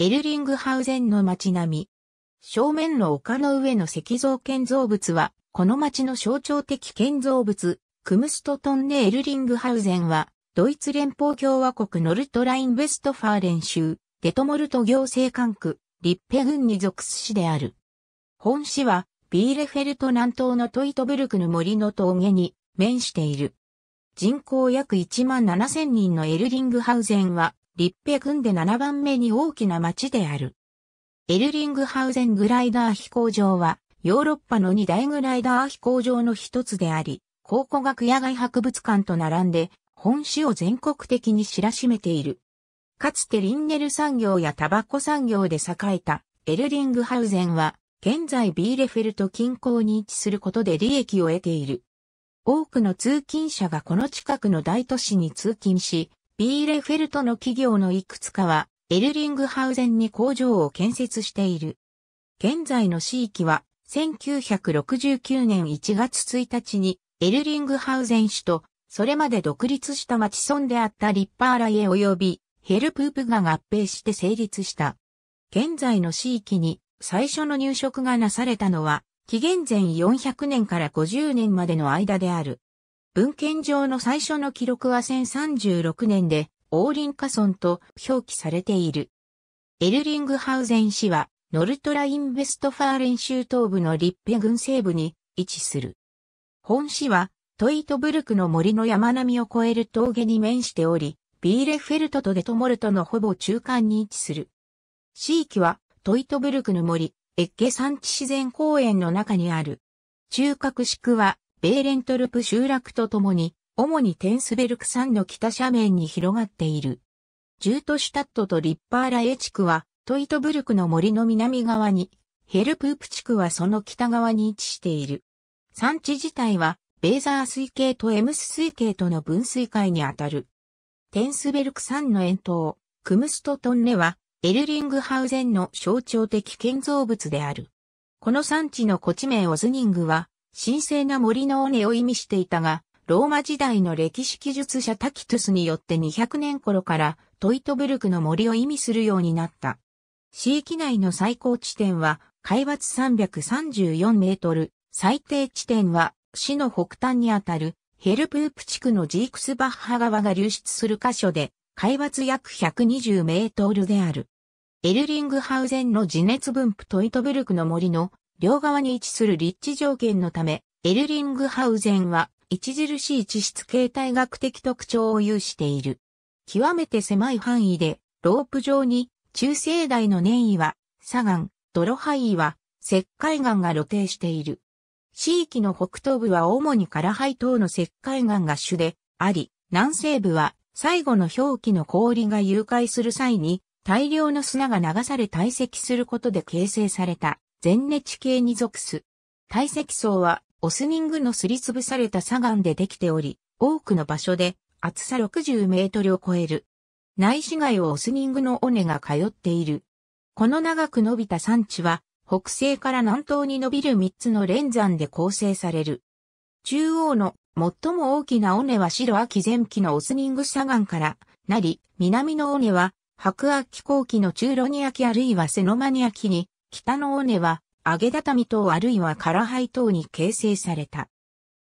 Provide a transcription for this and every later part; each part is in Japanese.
エルリングハウゼンの街並み。正面の丘の上の石像建造物は、この街の象徴的建造物、クムストトンネ・エルリングハウゼンは、ドイツ連邦共和国ノルトライン・ウェストファーレン州、デトモルト行政管区、リッペ郡に属す市である。本市は、ビーレフェルト南東のトイトブルクの森の峠に面している。人口約1万7000人のエルリングハウゼンは、立平郡で7番目に大きな町である。エルリングハウゼングライダー飛行場は、ヨーロッパの2大グライダー飛行場の一つであり、考古学野外博物館と並んで、本市を全国的に知らしめている。かつてリンネル産業やタバコ産業で栄えたエルリングハウゼンは、現在ビーレフェルト近郊に位置することで利益を得ている。多くの通勤者がこの近くの大都市に通勤し、ビーレフェルトの企業のいくつかは、エルリングハウゼンに工場を建設している。現在の市域は、1969年1月1日に、エルリングハウゼン市と、それまで独立した町村であったリッパーライへ及び、ヘルプープが合併して成立した。現在の市域に最初の入植がなされたのは、紀元前400年から50年までの間である。文献上の最初の記録は1036年で、王林花村と表記されている。エルリングハウゼン市は、ノルトラインベストファーレン州東部のリッペ郡西部に位置する。本市は、トイトブルクの森の山並みを越える峠に面しており、ビーレフェルトとデトモルトのほぼ中間に位置する。市域は、トイトブルクの森、エッゲ山地自然公園の中にある。中核地区は、ベーレントルプ集落とともに、主にテンスベルク山の北斜面に広がっている。ジュートシュタットとリッパーラエ地区は、トイトブルクの森の南側に、ヘルプープ地区はその北側に位置している。山地自体は、ベーザー水系とエムス水系との分水界にあたる。テンスベルク山の円筒、クムストトンネは、エルリングハウゼンの象徴的建造物である。この山地の古地名オズニングは、神聖な森の尾根を意味していたが、ローマ時代の歴史記述者タキトゥスによって200年頃からトイトブルクの森を意味するようになった。市域内の最高地点は海抜334メートル、最低地点は市の北端にあたるヘルプープ地区のジークスバッハ川が流出する箇所で、海抜約120メートルである。エルリングハウゼンの地熱分布トイトブルクの森の両側に位置する立地条件のため、エルリングハウゼンは著しい地質形態学的特徴を有している。極めて狭い範囲で、ロープ状に中生代の年位は砂岩、泥灰岩、石灰岩が露呈している。地域の北東部は主に唐灰等の石灰岩が主であり、南西部は最後の表記の氷が融解する際に大量の砂が流され堆積することで形成された全熱系に属す。堆積層は、オスニングのすりつぶされた砂岩でできており、多くの場所で厚さ60メートルを超える。内市街をオスニングの尾根が通っている。この長く伸びた山地は、北西から南東に伸びる3つの連山で構成される。中央の最も大きな尾根は白秋前期のオスニング砂岩からなり、南の尾根は白亜紀後期の中ロニア紀あるいはセノマニア紀に北の尾根は、揚げ畳等あるいは唐灰等に形成された。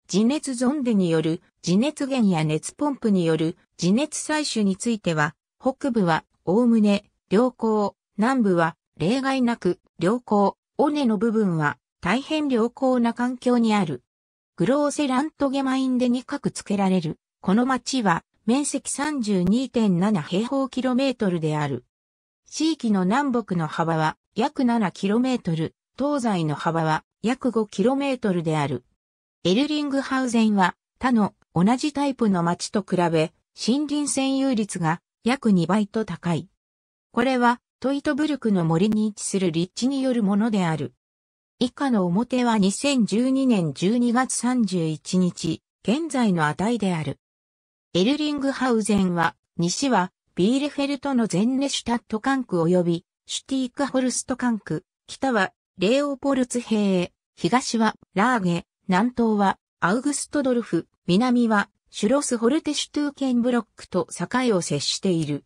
地熱ゾンデによる地熱源や熱ポンプによる地熱採取については、北部はおおむね良好、南部は例外なく良好、尾根の部分は大変良好な環境にある。グローセラントゲマインデに各付けられる。この町は面積32.7平方キロメートルである。地域の南北の幅は約 7km、東西の幅は約 5km である。エルリングハウゼンは他の同じタイプの町と比べ森林占有率が約2倍と高い。これはトイトブルクの森に位置する立地によるものである。以下の表は2012年12月31日、現在の値である。エルリングハウゼンは、西はビーレフェルトのゼンネシュタット管区及びシュティークホルスト管区、北はレオポルツ平、東はラーゲ、南東はアウグストドルフ、南はシュロスホルテシュトゥーケンブロックと境を接している。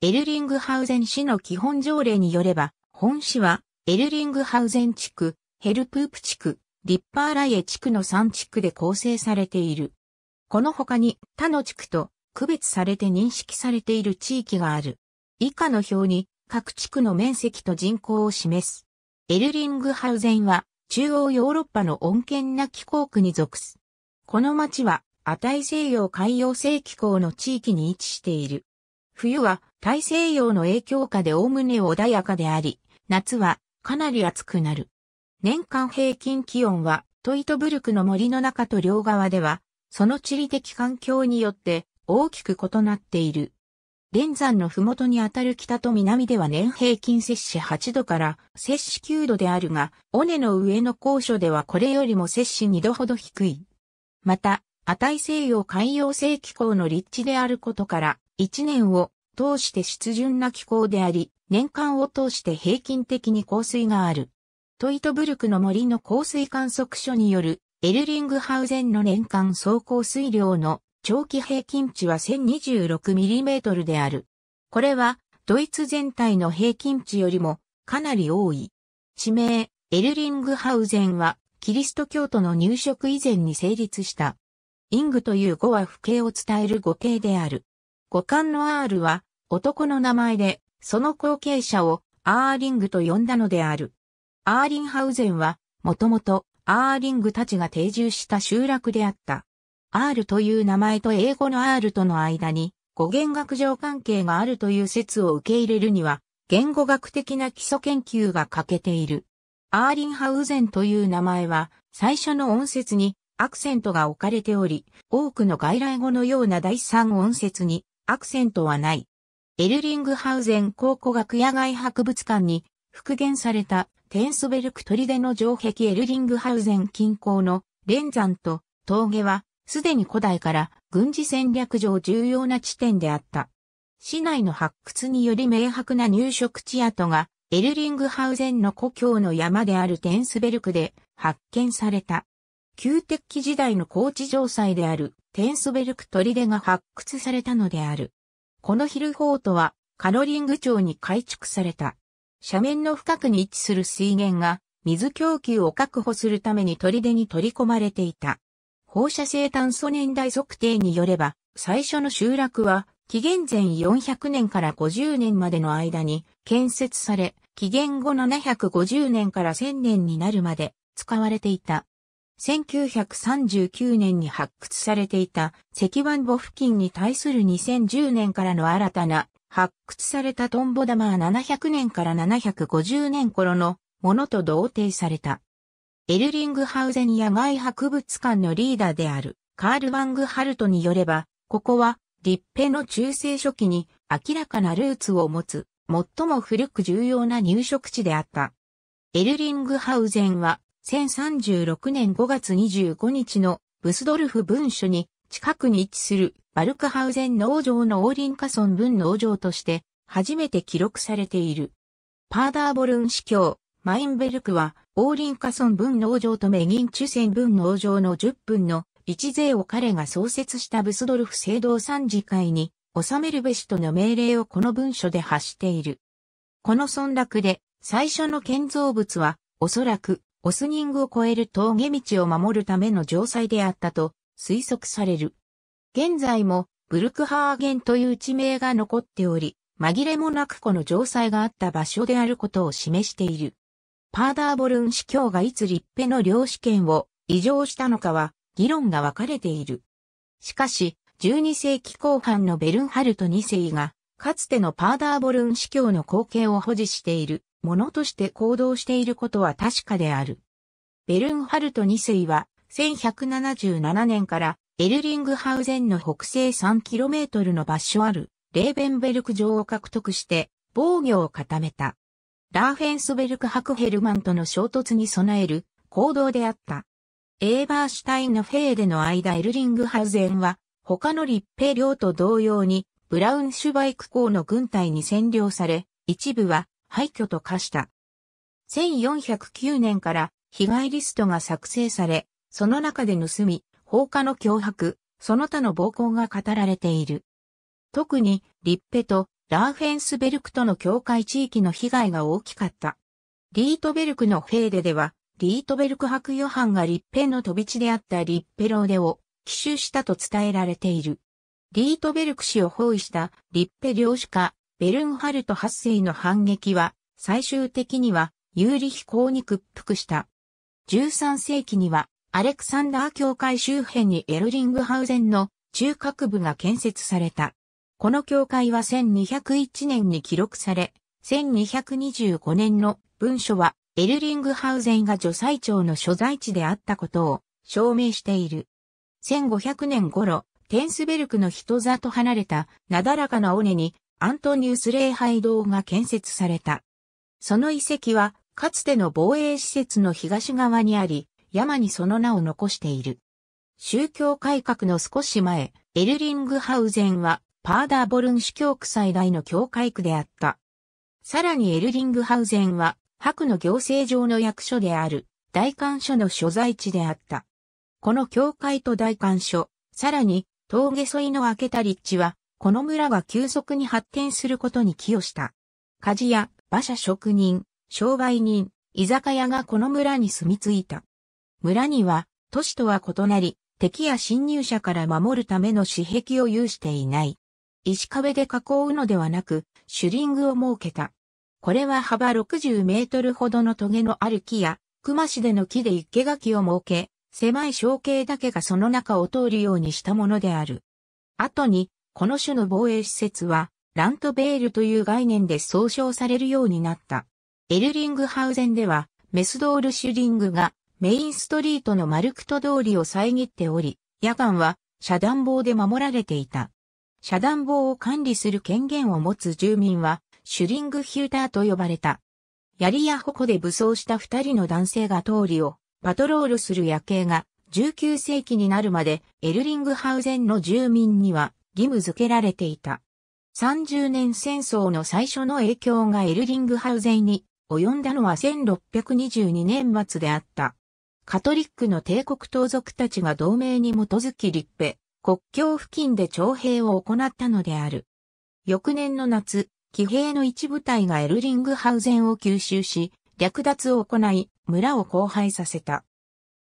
エルリングハウゼン市の基本条例によれば、本市はエルリングハウゼン地区、ヘルプープ地区、リッパーライエ地区の3地区で構成されている。この他に他の地区と区別されて認識されている地域がある。以下の表に各地区の面積と人口を示す。エルリングハウゼンは中央ヨーロッパの穏健な気候区に属す。この町は大西洋海洋性気候の地域に位置している。冬は大西洋の影響下でおおむね穏やかであり、夏はかなり暑くなる。年間平均気温はトイトブルクの森の中と両側では、その地理的環境によって大きく異なっている。連山の麓にあたる北と南では年平均摂氏8度から摂氏9度であるが、尾根の上の高所ではこれよりも摂氏2度ほど低い。また、値西洋海洋性気候の立地であることから、1年を通して湿潤な気候であり、年間を通して平均的に降水がある。トイトブルクの森の降水観測所によるエルリングハウゼンの年間総降水量の長期平均値は 1026mm である。これは、ドイツ全体の平均値よりもかなり多い。地名、エルリングハウゼンは、キリスト教徒の入植以前に成立した。イングという語は不敬を伝える語形である。語感の R は、男の名前で、その後継者を、アーリングと呼んだのである。アーリンハウゼンは、もともと、アーリングたちが定住した集落であった。R という名前と英語の R との間に語源学上関係があるという説を受け入れるには、言語学的な基礎研究が欠けている。アーリンハウゼンという名前は、最初の音節にアクセントが置かれており、多くの外来語のような第三音節にアクセントはない。エルリングハウゼン考古学野外博物館に復元されたテンスベルク砦の城壁エルリングハウゼン近郊の連山と峠はすでに古代から軍事戦略上重要な地点であった。市内の発掘により明白な入植地跡が、エルリングハウゼンの故郷の山であるテンスベルクで発見された。旧鉄器時代の高地城塞であるテンスベルク砦が発掘されたのである。このヒルフォートはカロリング町に改築された。斜面の深くに位置する水源が水供給を確保するために砦に取り込まれていた。放射性炭素年代測定によれば、最初の集落は、紀元前400年から50年までの間に建設され、紀元後750年から1000年になるまで使われていた。1939年に発掘されていた石板墓付近に対する2010年からの新たな発掘されたトンボ玉は700年から750年頃のものと同定された。エルリングハウゼン野外博物館のリーダーであるカール・ワングハルトによれば、ここは立ペの中世初期に明らかなルーツを持つ最も古く重要な入植地であった。エルリングハウゼンは1036年5月25日のブスドルフ文書に近くに位置するバルクハウゼン農場のオーリンカソン文農場として初めて記録されている。パーダーボルン司教、マインベルクは王林ソ村文農場とメギンチュセン文農場の10分の一税を彼が創設したブスドルフ聖堂参事会に収めるべしとの命令をこの文書で発している。この村落で最初の建造物はおそらくオスニングを超える峠道を守るための城塞であったと推測される。現在もブルクハーゲンという地名が残っており、紛れもなくこの城塞があった場所であることを示している。パーダーボルン司教がいつ立派の領主権を異常したのかは議論が分かれている。しかし、12世紀後半のベルンハルト2世が、かつてのパーダーボルン司教の後継を保持しているものとして行動していることは確かである。ベルンハルト2世は、1177年からエルリングハウゼンの北西 3km の場所あるレーベンベルク城を獲得して防御を固めた。ラーフェンスベルクク・ヘルマンとの衝突に備える行動であった。エーバーシュタインのフェーデの間エルリングハウゼンは他の立兵領と同様にブラウンシュバイク公の軍隊に占領され、一部は廃墟と化した。1409年から被害リストが作成され、その中で盗み、放火の脅迫、その他の暴行が語られている。特に、立ペとラーフェンスベルクとの境界地域の被害が大きかった。リートベルクのフェーデでは、リートベルク博予判が立辺の飛び地であったリッペローデを奇襲したと伝えられている。リートベルク氏を包囲したリッペ領主家、ベルンハルト八世の反撃は、最終的には有利飛行に屈服した。13世紀には、アレクサンダー教会周辺にエルリングハウゼンの中核部が建設された。この教会は1201年に記録され、1225年の文書はエルリングハウゼンが助祭長の所在地であったことを証明している。1500年頃、テンスベルクの人里離れたなだらかな尾根にアントニウス礼拝堂が建設された。その遺跡はかつての防衛施設の東側にあり、山にその名を残している。宗教改革の少し前、エルリングハウゼンはパーダーボルン主教区最大の教会区であった。さらにエルリングハウゼンは、白の行政上の役所である、大官所の所在地であった。この教会と大官所、さらに、峠沿いの明けた立地は、この村が急速に発展することに寄与した。鍛冶屋、馬車職人、商売人、居酒屋がこの村に住み着いた。村には、都市とは異なり、敵や侵入者から守るための私壁を有していない。石壁で囲うのではなく、シュリングを設けた。これは幅60メートルほどの棘のある木や、熊市での木で一毛垣を設け、狭い小径だけがその中を通るようにしたものである。後に、この種の防衛施設は、ラントベールという概念で総称されるようになった。エルリングハウゼンでは、メスドールシュリングがメインストリートのマルクト通りを遮っており、夜間は遮断棒で守られていた。遮断棒を管理する権限を持つ住民は、シュリングヒューターと呼ばれた。槍や矛で武装した二人の男性が通りをパトロールする夜景が19世紀になるまでエルリングハウゼンの住民には義務付けられていた。30年戦争の最初の影響がエルリングハウゼンに及んだのは1622年末であった。カトリックの帝国盗賊たちが同盟に基づき立派、国境付近で徴兵を行ったのである。翌年の夏、騎兵の一部隊がエルリングハウゼンを吸収し、略奪を行い、村を荒廃させた。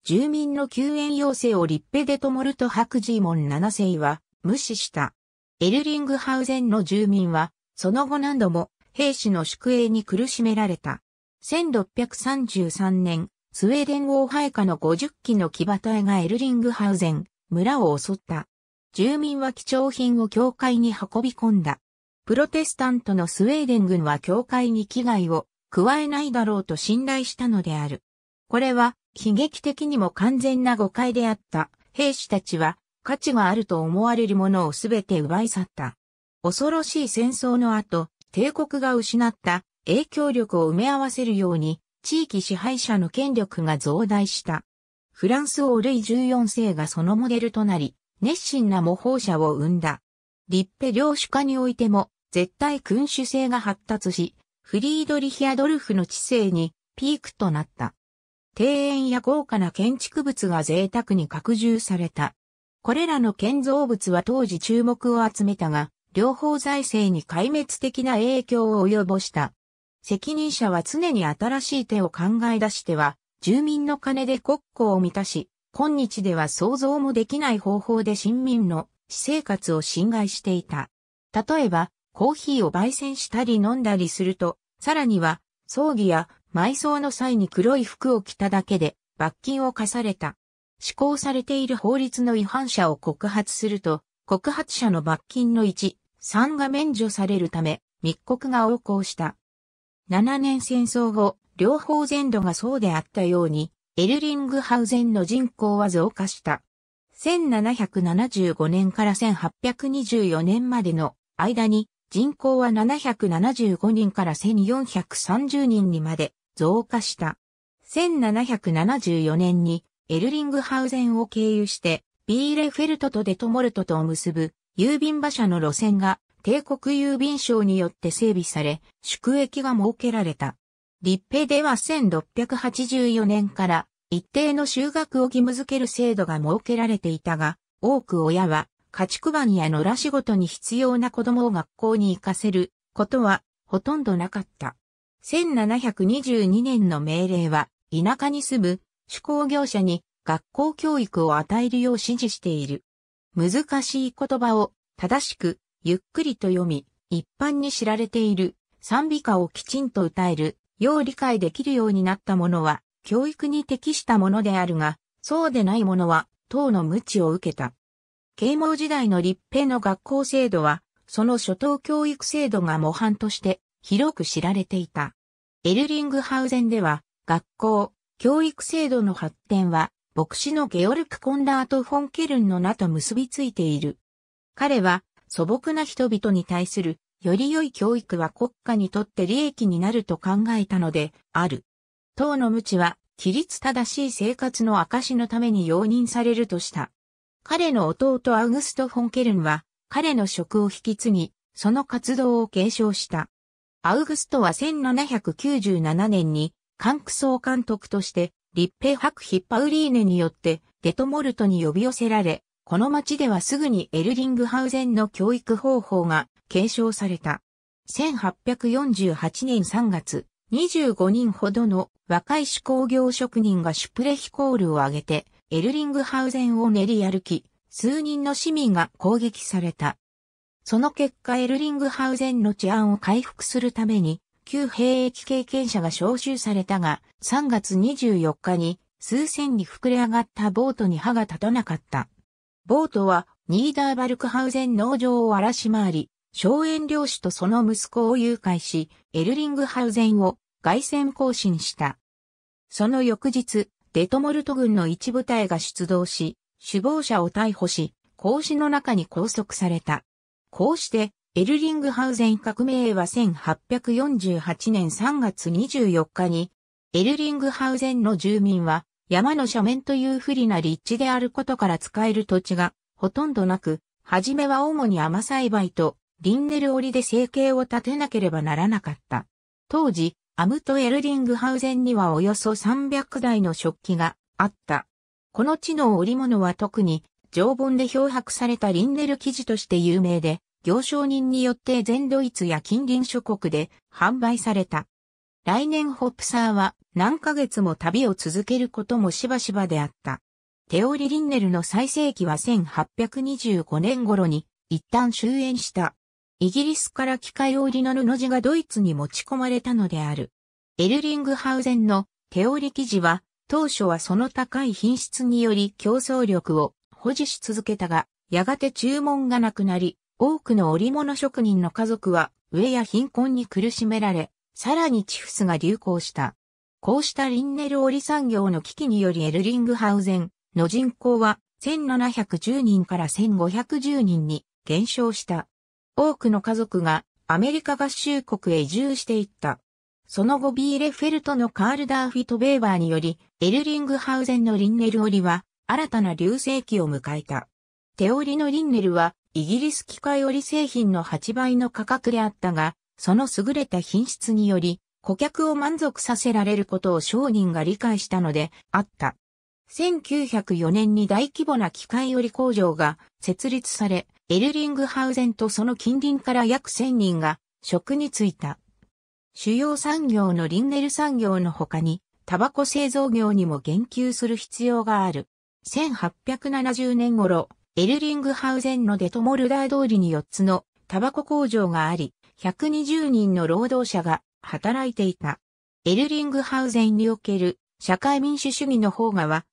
住民の救援要請を立ッで止まるとト・ハクジーモン七世は無視した。エルリングハウゼンの住民は、その後何度も兵士の宿営に苦しめられた。1633年、スウェーデン王配下の50機の騎馬隊がエルリングハウゼン、村を襲った。住民は貴重品を教会に運び込んだ。プロテスタントのスウェーデン軍は教会に危害を加えないだろうと信頼したのである。これは悲劇的にも完全な誤解であった兵士たちは価値があると思われるものをすべて奪い去った。恐ろしい戦争の後、帝国が失った影響力を埋め合わせるように地域支配者の権力が増大した。フランス王ルイ14世がそのモデルとなり、熱心な模倣者を生んだ。立派領主化においても、絶対君主制が発達し、フリードリヒアドルフの知性にピークとなった。庭園や豪華な建築物が贅沢に拡充された。これらの建造物は当時注目を集めたが、両方財政に壊滅的な影響を及ぼした。責任者は常に新しい手を考え出しては、住民の金で国庫を満たし、今日では想像もできない方法で新民の私生活を侵害していた。例えば、コーヒーを焙煎したり飲んだりすると、さらには、葬儀や埋葬の際に黒い服を着ただけで罰金を課された。施行されている法律の違反者を告発すると、告発者の罰金の1、3が免除されるため、密告が横行した。7年戦争後、両方全土がそうであったように、エルリングハウゼンの人口は増加した。1775年から1824年までの間に人口は775人から1430人にまで増加した。1774年にエルリングハウゼンを経由してビーレフェルトとデトモルトとを結ぶ郵便馬車の路線が帝国郵便省によって整備され、宿駅が設けられた。立平では1684年から一定の就学を義務付ける制度が設けられていたが、多く親は家畜番や野良仕事に必要な子供を学校に行かせることはほとんどなかった。1722年の命令は田舎に住む手工業者に学校教育を与えるよう指示している。難しい言葉を正しくゆっくりと読み、一般に知られている賛美歌をきちんと歌えるよう理解できるようになったものは、教育に適したものであるが、そうでないものは、党の無知を受けた。啓蒙時代の立平の学校制度は、その初等教育制度が模範として広く知られていた。エルリングハウゼンでは、学校、教育制度の発展は、牧師のゲオルク・コンラート・フォンケルンの名と結びついている。彼は、素朴な人々に対するより良い教育は国家にとって利益になると考えたので、ある。党の無知は、規律正しい生活の証のために容認されるとした。彼の弟アウグスト・フォンケルンは、彼の職を引き継ぎ、その活動を継承した。アウグストは1797年に、関区総監督として、立ハ白ヒッパウリーネによって、デトモルトに呼び寄せられ、この町ではすぐにエルリングハウゼンの教育方法が継承された。1848年3月、25人ほどの若い手工業職人がシュプレヒコールを挙げて、エルリングハウゼンを練り歩き、数人の市民が攻撃された。その結果エルリングハウゼンの治安を回復するために、旧兵役経験者が招集されたが、3月24日に数千に膨れ上がったボートに歯が立たなかった。ボートはニーダーバルクハウゼン農場を荒らし回り、荘園領主とその息子を誘拐し、エルリングハウゼンを外戦行進した。その翌日、デトモルト軍の一部隊が出動し、首謀者を逮捕し、孔子の中に拘束された。こうして、エルリングハウゼン革命は1848年3月24日に、エルリングハウゼンの住民は山の斜面という不利な立地であることから使える土地がほとんどなく、はじめは主に甘栽培とリンネル織で生計を立てなければならなかった。当時、アムト・エルディングハウゼンにはおよそ300台の食器があった。この地の織物は特に、常盆で漂白されたリンネル生地として有名で、行商人によって全ドイツや近隣諸国で販売された。来年ホップサーは何ヶ月も旅を続けることもしばしばであった。テオリ・リンネルの最盛期は1825年頃に一旦終焉した。イギリスから機械織りの布地がドイツに持ち込まれたのである。エルリングハウゼンの手織り生地は当初はその高い品質により競争力を保持し続けたが、やがて注文がなくなり、多くの織物職人の家族は上や貧困に苦しめられ、さらにチフスが流行した。こうしたリンネル織産業の危機によりエルリングハウゼンの人口は1710人から1510人に減少した。多くの家族がアメリカ合衆国へ移住していった。その後ビーレフェルトのカール・ダーフィト・ベーバーにより、エルリングハウゼンのリンネル織は新たな流星期を迎えた。手織のリンネルはイギリス機械織製品の8倍の価格であったが、その優れた品質により、顧客を満足させられることを商人が理解したのであった。1904年に大規模な機械織工場が設立され、エルリングハウゼンとその近隣から約1000人が職に就いた。主要産業のリンネル産業の他に、タバコ製造業にも言及する必要がある。1870年頃、エルリングハウゼンのデトモルダー通りに4つのタバコ工場があり、120人の労働者が働いていた。エルリングハウゼンにおける社会民主主義の方がは、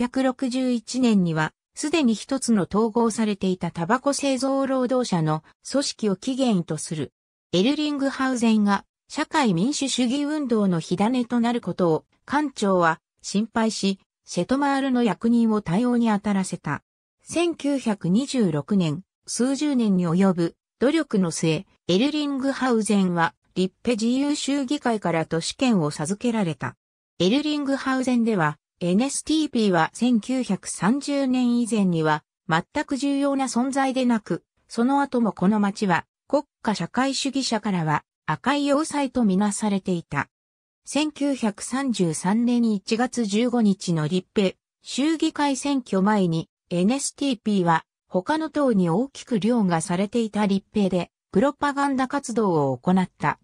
1861年にはすでに一つの統合されていたタバコ製造労働者の組織を起源とする。エルリングハウゼンが社会民主主義運動の火種となることを官庁は心配し、シェトマールの役人を対応に当たらせた。1926年、数十年に及ぶ努力の末、エルリングハウゼンは立ペ自由州議会から都市権を授けられた。エルリングハウゼンでは NSTP は1930年以前には全く重要な存在でなく、その後もこの町は国家社会主義者からは赤い要塞とみなされていた。1933年1月15日の立平、衆議会選挙前に NSTP は他の党に大きく凌駕されていた立平でプロパガンダ活動を行った。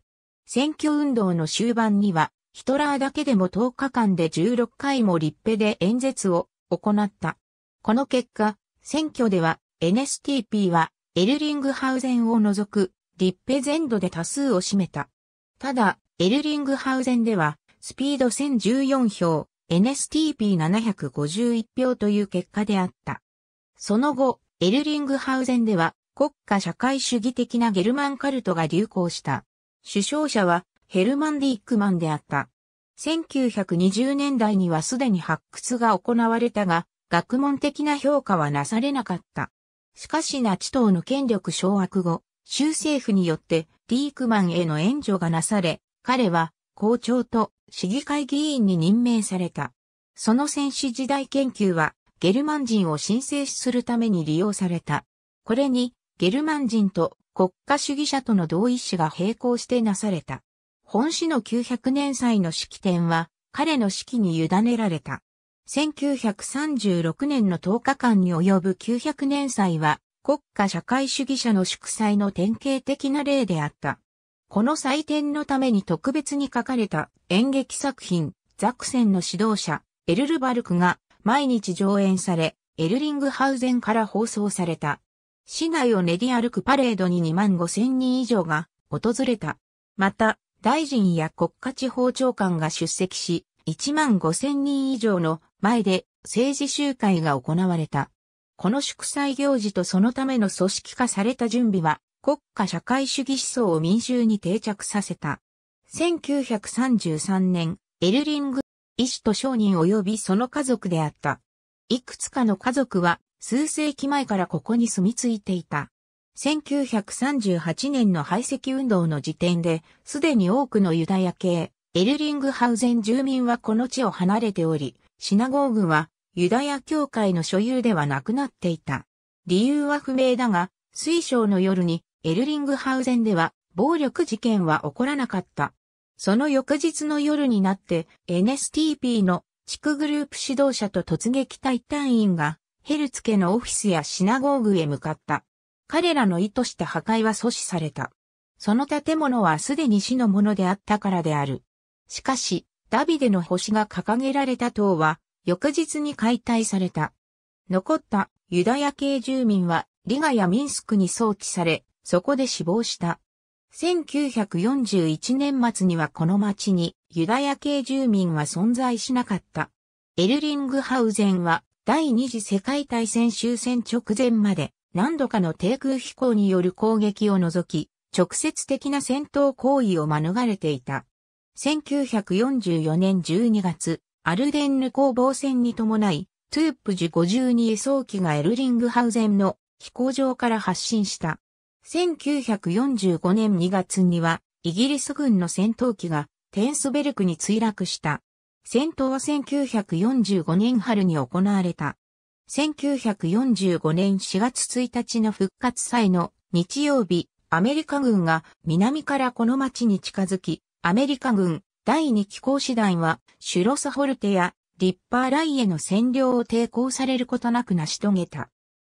選挙運動の終盤にはヒトラーだけでも10日間で16回も立派で演説を行った。この結果、選挙では NSTP はエルリングハウゼンを除く立派全土で多数を占めた。ただ、エルリングハウゼンではスピード1014票、NSTP751 票という結果であった。その後、エルリングハウゼンでは国家社会主義的なゲルマンカルトが流行した。首相者はヘルマン・ディックマンであった。1920年代にはすでに発掘が行われたが、学問的な評価はなされなかった。しかしナチ党の権力掌握後、州政府によってディークマンへの援助がなされ、彼は校長と市議会議員に任命された。その戦士時代研究はゲルマン人を申請するために利用された。これにゲルマン人と国家主義者との同意志が並行してなされた。本市の900年祭の式典は彼の式に委ねられた。1936年の10日間に及ぶ900年祭は国家社会主義者の祝祭の典型的な例であった。この祭典のために特別に書かれた演劇作品ザクセンの指導者エルルバルクが毎日上演され、エルリングハウゼンから放送された。市内を練り歩くパレードに2万5千人以上が訪れた。また、大臣や国家地方長官が出席し、1万5千人以上の前で政治集会が行われた。この祝祭行事とそのための組織化された準備は、国家社会主義思想を民衆に定着させた。1933年、エルリング、医師と商人及びその家族であった。いくつかの家族は、数世紀前からここに住み着いていた。1938年の排斥運動の時点で、すでに多くのユダヤ系、エルリングハウゼン住民はこの地を離れており、シナゴーグはユダヤ教会の所有ではなくなっていた。理由は不明だが、水晶の夜にエルリングハウゼンでは暴力事件は起こらなかった。その翌日の夜になって NSTP の地区グループ指導者と突撃隊隊員がヘルツ家のオフィスやシナゴーグへ向かった。彼らの意図した破壊は阻止された。その建物はすでに死のものであったからである。しかし、ダビデの星が掲げられた塔は、翌日に解体された。残ったユダヤ系住民は、リガやミンスクに送致され、そこで死亡した。1941年末にはこの町にユダヤ系住民は存在しなかった。エルリングハウゼンは第二次世界大戦終戦直前まで何度かの低空飛行による攻撃を除き、直接的な戦闘行為を免れていた。1944年12月、アルデンヌ攻防戦に伴い、トゥープジ52輸送機がエルリングハウゼンの飛行場から発進した。1945年2月には、イギリス軍の戦闘機がテンスベルクに墜落した。戦闘は1945年春に行われた。1945年4月1日の復活祭の日曜日、アメリカ軍が南からこの町に近づき、アメリカ軍第2機構師団はシュロスホルテやリッパーライへの占領を抵抗されることなく成し遂げた。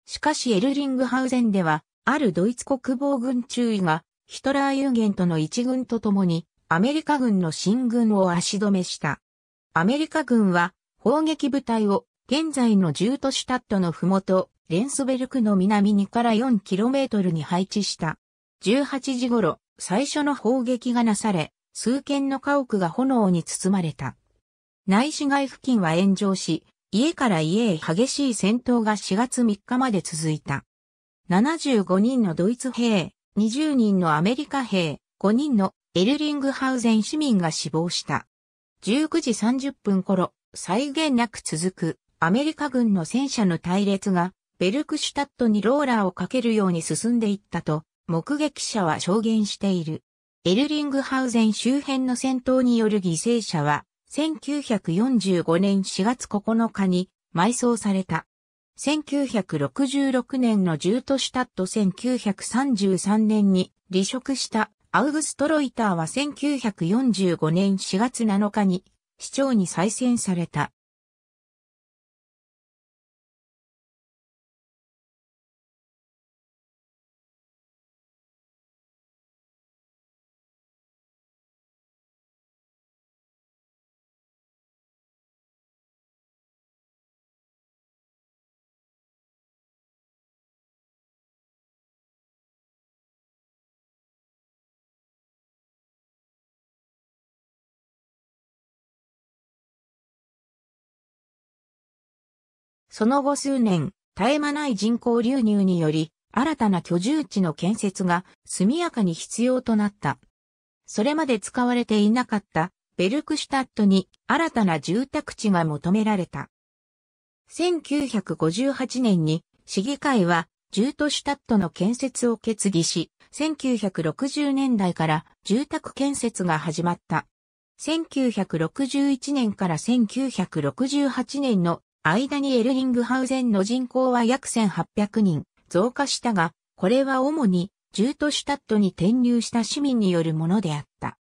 しかしエルリングハウゼンでは、あるドイツ国防軍中尉がヒトラーユーゲントの一軍と共にアメリカ軍の進軍を足止めした。アメリカ軍は砲撃部隊を現在のジュートシュタットのふもと、レンスベルクの南2から 4km に配置した。18時頃、最初の砲撃がなされ、数軒の家屋が炎に包まれた。内市街付近は炎上し、家から家へ激しい戦闘が4月3日まで続いた。75人のドイツ兵、20人のアメリカ兵、5人のエルリングハウゼン市民が死亡した。19時30分頃、再現なく続くアメリカ軍の戦車の隊列がベルクシュタットにローラーをかけるように進んでいったと目撃者は証言している。エルリングハウゼン周辺の戦闘による犠牲者は1945年4月9日に埋葬された。1966年のジュートシュタット1933年に離職したアウグストロイターは1945年4月7日に市長に再選された。その後数年、絶え間ない人口流入により、新たな居住地の建設が速やかに必要となった。それまで使われていなかったベルクシュタットに新たな住宅地が求められた。1958年に市議会は住都シュタットの建設を決議し、1960年代から住宅建設が始まった。1961年から1968年の間にエルリングハウゼンの人口は約1800人増加したが、これは主にジュートシュタットに転入した市民によるものであった。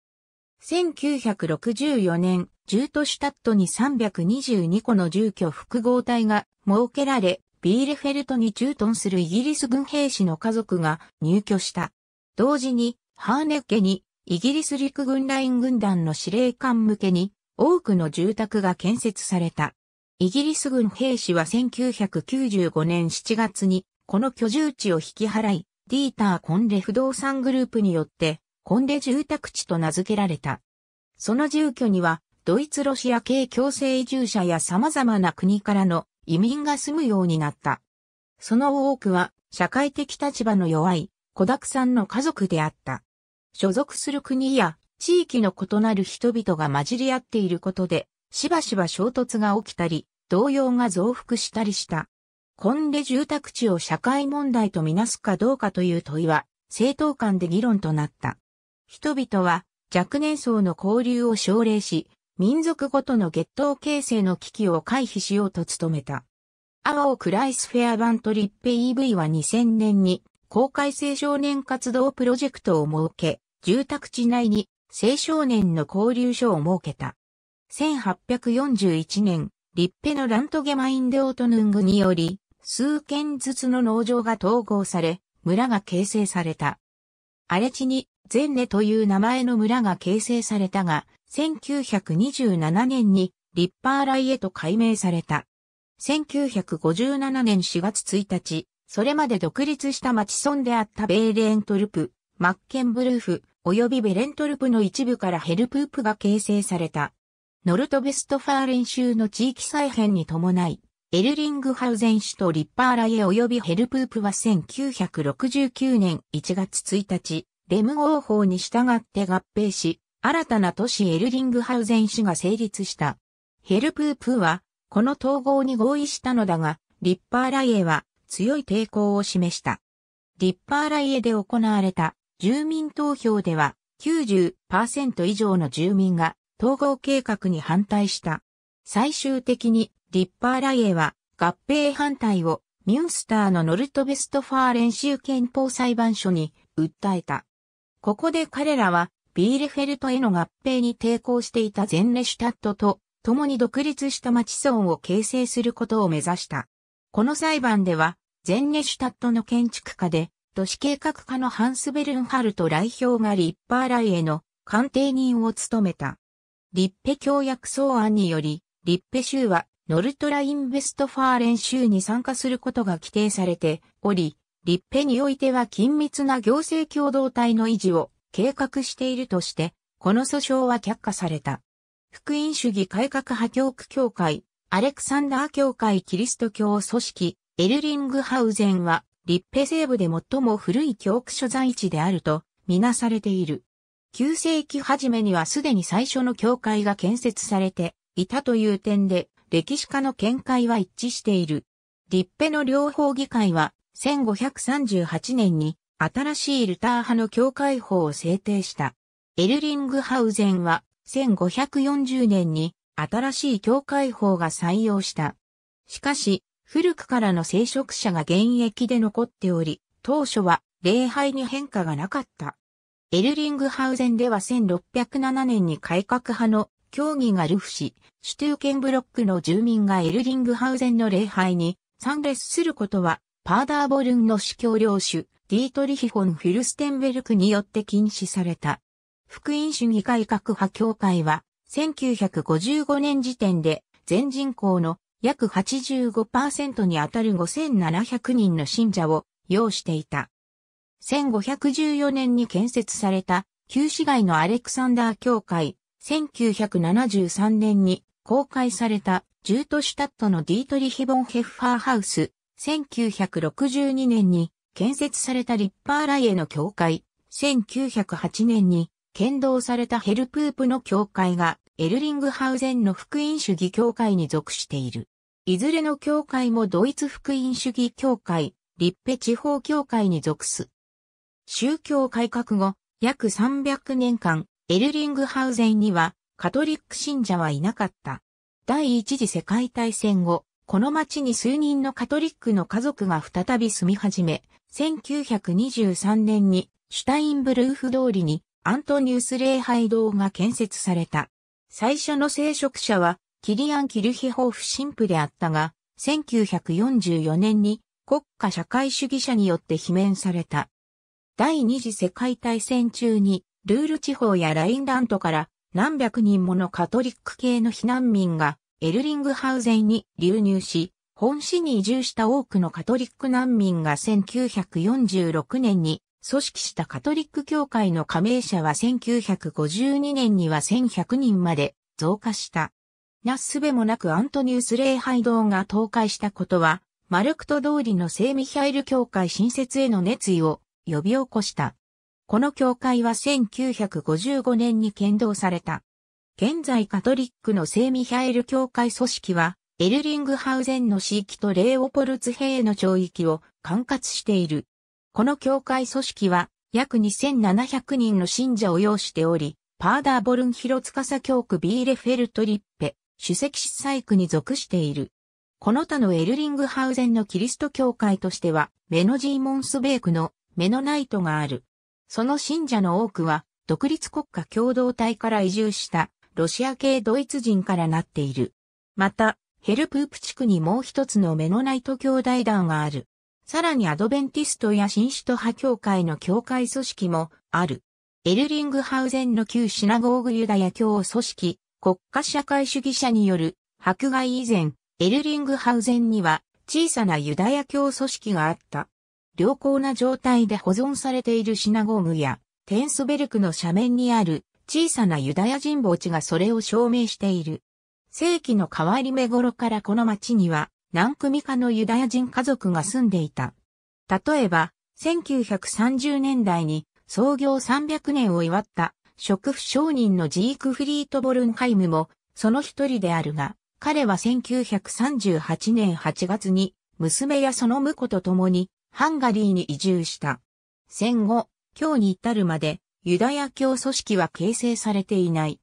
1964年、ジュートシュタットに322個の住居複合体が設けられ、ビーレフェルトに駐屯するイギリス軍兵士の家族が入居した。同時に、ハーネッケにイギリス陸軍ライン軍団の司令官向けに多くの住宅が建設された。イギリス軍兵士は1995年7月にこの居住地を引き払い、ディーター・コンレ不動産グループによって、コンレ住宅地と名付けられた。その住居には、ドイツ・ロシア系強制移住者や様々な国からの移民が住むようになった。その多くは、社会的立場の弱い、子沢山の家族であった。所属する国や地域の異なる人々が混じり合っていることで、しばしば衝突が起きたり、動揺が増幅したりした。コンレ住宅地を社会問題とみなすかどうかという問いは、政党間で議論となった。人々は若年層の交流を奨励し、民族ごとの月頭形成の危機を回避しようと努めた。アオクライスフェアバントリッペ EV は2000年に公開青少年活動プロジェクトを設け、住宅地内に青少年の交流所を設けた。1841年、リッペのラントゲマインデオトヌングにより、数軒ずつの農場が統合され、村が形成された。荒れ地に、ゼンネという名前の村が形成されたが、1927年にリッパーライへと改名された。1957年4月1日、それまで独立した町村であったベーレントルプ、マッケンブルーフ、及びベレントルプの一部からヘルプープが形成された。ノルトベストファーレン州の地域再編に伴い、エルリングハウゼン州とリッパーライエ及びヘルプープは1969年1月1日、レム号法に従って合併し、新たな都市エルリングハウゼン市が成立した。ヘルプープは、この統合に合意したのだが、リッパーライエは強い抵抗を示した。リッパーライエで行われた住民投票では90%以上の住民が統合計画に反対した。最終的にリッパーライエは合併反対をミュンスターのノルトベストファーレン州憲法裁判所に訴えた。ここで彼らはビーレフェルトへの合併に抵抗していたゼンレシュタットと共に独立した町村を形成することを目指した。この裁判ではゼンレシュタットの建築家で都市計画家のハンス・ベルンハルト来表がリッパーライエの鑑定人を務めた。立ペ協約草案により、立ペ州はノルトラインベストファーレン州に参加することが規定されており、立ペにおいては緊密な行政共同体の維持を計画しているとして、この訴訟は却下された。福音主義改革派教区協会、アレクサンダー教会キリスト教組織、エルリングハウゼンは、立ペ西部で最も古い教区所在地であると、みなされている。9世紀初めにはすでに最初の教会が建設されていたという点で、歴史家の見解は一致している。立ッペの両方議会は、1538年に新しいルター派の教会法を制定した。エルリングハウゼンは、1540年に新しい教会法が採用した。しかし、古くからの聖職者が現役で残っており、当初は礼拝に変化がなかった。エルリングハウゼンでは1607年に改革派の協議がルフし、シュトゥーケンブロックの住民がエルリングハウゼンの礼拝に参列することは、パーダーボルンの司教領主、ディートリヒホン・フィルステンベルクによって禁止された。福音主義改革派協会は、1955年時点で全人口の約85%にあたる5700人の信者を要していた。1514年に建設された旧市街のアレクサンダー教会、1973年に公開されたジュートシュタットのディートリヒボンヘッファーハウス、1962年に建設されたリッパーライエの教会、1908年に剣道されたヘルプープの教会がエルリングハウゼンの福音主義教会に属している。いずれの教会もドイツ福音主義教会、リッペ地方教会に属す。宗教改革後、約300年間、エルリングハウゼンにはカトリック信者はいなかった。第一次世界大戦後、この町に数人のカトリックの家族が再び住み始め、1923年にシュタインブルーフ通りにアントニウス礼拝堂が建設された。最初の聖職者はキリアン・キルヒホーフ神父であったが、1944年に国家社会主義者によって罷免された。第二次世界大戦中に、ルール地方やラインラントから何百人ものカトリック系の避難民がエルリングハウゼンに流入し、本市に移住した多くのカトリック難民が1946年に組織したカトリック教会の加盟者は1952年には1100人まで増加した。なすべもなくアントニウス礼拝堂が倒壊したことは、マルクト通りの聖ミヒャイル教会新設への熱意を呼び起こした。この教会は1955年に建造された。現在カトリックの聖ミハエル教会組織は、エルリングハウゼンの地域とレーオポルツへの町域を管轄している。この教会組織は、約2700人の信者を要しており、パーダーボルン広司教区ビーレフェルトリッペ、主席司祭区に属している。この他のエルリングハウゼンのキリスト教会としては、メノジーモンスベークのメノナイトがある。その信者の多くは、独立国家共同体から移住したロシア系ドイツ人からなっている。また、ヘルプープ地区にもう一つのメノナイト兄弟団がある。さらにアドベンティストや新首都派教会の教会組織もある。エルリングハウゼンの旧シナゴーグユダヤ教組織、国家社会主義者による迫害以前、エルリングハウゼンには小さなユダヤ教組織があった。良好な状態で保存されているシナゴーグや、テンスベルクの斜面にある小さなユダヤ人墓地がそれを証明している。世紀の変わり目頃からこの町には何組かのユダヤ人家族が住んでいた。例えば、1930年代に創業300年を祝った食婦商人のジークフリート・ボルンハイムもその一人であるが、彼は1938年8月に娘やその婿と共にハンガリーに移住した。戦後、今日に至るまで、ユダヤ教組織は形成されていない。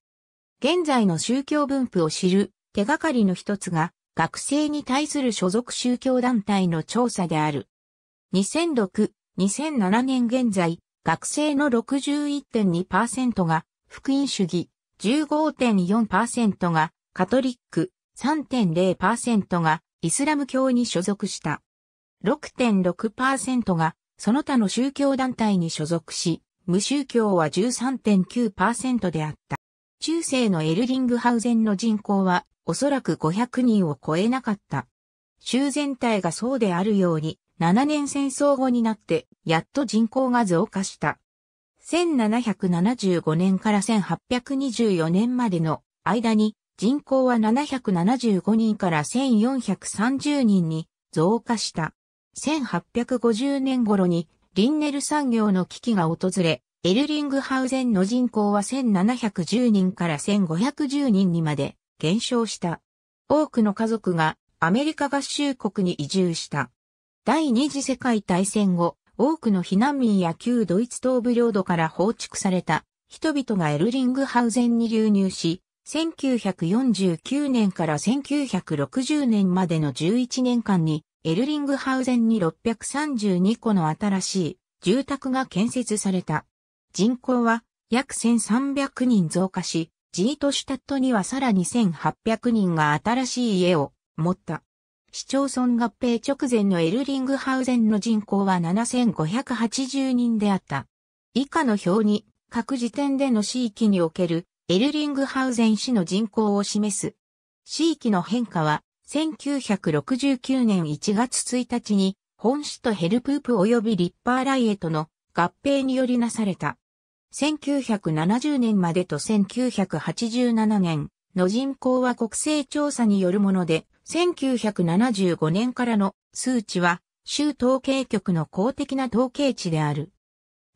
現在の宗教分布を知る手がかりの一つが、学生に対する所属宗教団体の調査である。2006、2007年現在、学生の61.2%が福音主義、15.4%がカトリック、3.0%がイスラム教に所属した。6.6%がその他の宗教団体に所属し、無宗教は13.9%であった。中世のエルリングハウゼンの人口はおそらく500人を超えなかった。州全体がそうであるように、7年戦争後になってやっと人口が増加した。1775年から1824年までの間に人口は775人から1430人に増加した。1850年頃にリンネル産業の危機が訪れ、エルリングハウゼンの人口は1710人から1510人にまで減少した。多くの家族がアメリカ合衆国に移住した。第二次世界大戦後、多くの避難民や旧ドイツ東部領土から放逐された人々がエルリングハウゼンに流入し、1949年から1960年までの11年間にエルリングハウゼンに632個の新しい住宅が建設された。人口は約1300人増加し、ジートシュタットにはさらに1800人が新しい家を持った。市町村合併直前のエルリングハウゼンの人口は7580人であった。以下の表に各時点での地域におけるエルリングハウゼン市の人口を示す。地域の変化は1969年1月1日に、本市とヘルプープ及びリッパーライエとの合併によりなされた。1970年までと1987年の人口は国勢調査によるもので、1975年からの数値は州統計局の公的な統計値である。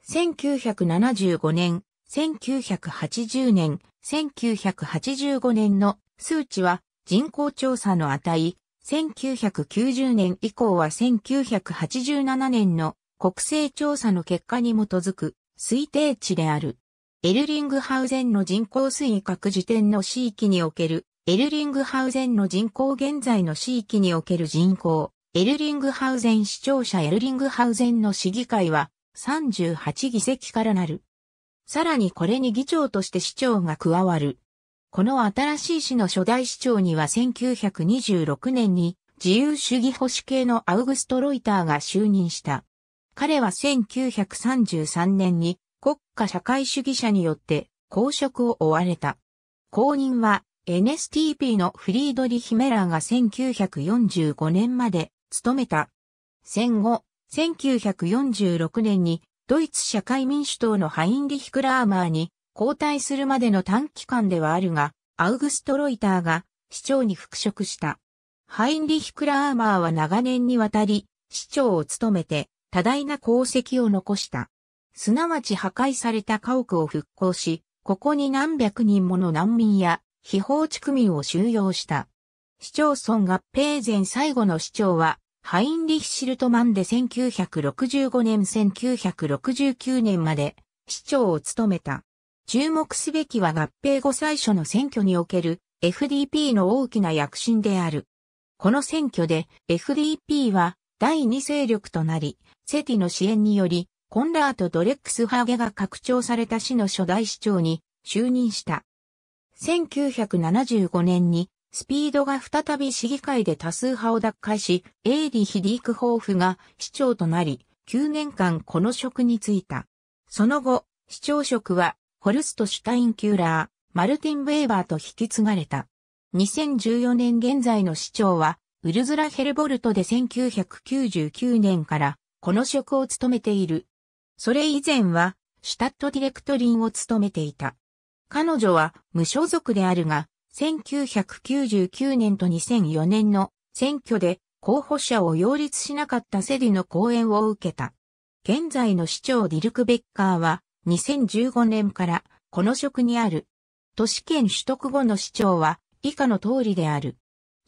1975年、1980年、1985年の数値は人口調査の値、1990年以降は1987年の国勢調査の結果に基づく推定値である。エルリングハウゼンの人口推移各時点の地域における、エルリングハウゼンの人口現在の地域における人口、エルリングハウゼン市庁舎エルリングハウゼンの市議会は38議席からなる。さらにこれに議長として市長が加わる。この新しい市の初代市長には1926年に自由主義保守系のアウグスト・ロイターが就任した。彼は1933年に国家社会主義者によって公職を追われた。後任は NSTP のフリードリヒ・メラーが1945年まで務めた。戦後、1946年にドイツ社会民主党のハインリヒ・クラーマーに交代するまでの短期間ではあるが、アウグスト・ロイターが市長に復職した。ハインリヒ・クラーマーは長年にわたり市長を務めて多大な功績を残した。すなわち破壊された家屋を復興し、ここに何百人もの難民や非法地区民を収容した。市町村合併前最後の市長は、ハインリヒ・シルトマンで1965年1969年まで市長を務めた。注目すべきは合併後最初の選挙における FDP の大きな躍進である。この選挙で FDP は第二勢力となり、セティの支援により、コンラート・ドレックスハーゲが拡張された市の初代市長に就任した。1975年にスピードが再び市議会で多数派を奪回し、エイリヒ・ディークホーフが市長となり、9年間この職に就いた。その後、市長職はホルスト・シュタインキューラー、マルティン・ウェーバーと引き継がれた。2014年現在の市長は、ウルズラ・ヘルボルトで1999年からこの職を務めている。それ以前は、シュタットディレクトリンを務めていた。彼女は無所属であるが、1999年と2004年の選挙で候補者を擁立しなかったセディの講演を受けた。現在の市長ディルク・ベッカーは2015年からこの職にある。都市圏取得後の市長は以下の通りである。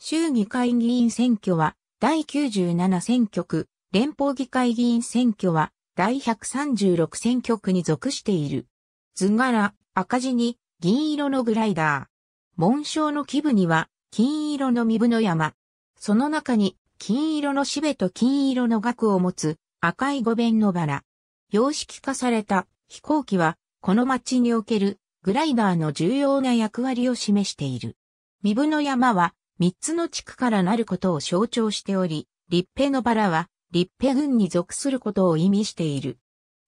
衆議会議員選挙は第97選挙区、連邦議会議員選挙は第136選挙区に属している。図柄、赤字に銀色のグライダー。紋章の基部には金色の身分の山。その中に金色のしべと金色の額を持つ赤い五弁のバラ。様式化された飛行機は、この町におけるグライダーの重要な役割を示している。三分の山は、三つの地区からなることを象徴しており、立平のバラは、立平軍に属することを意味している。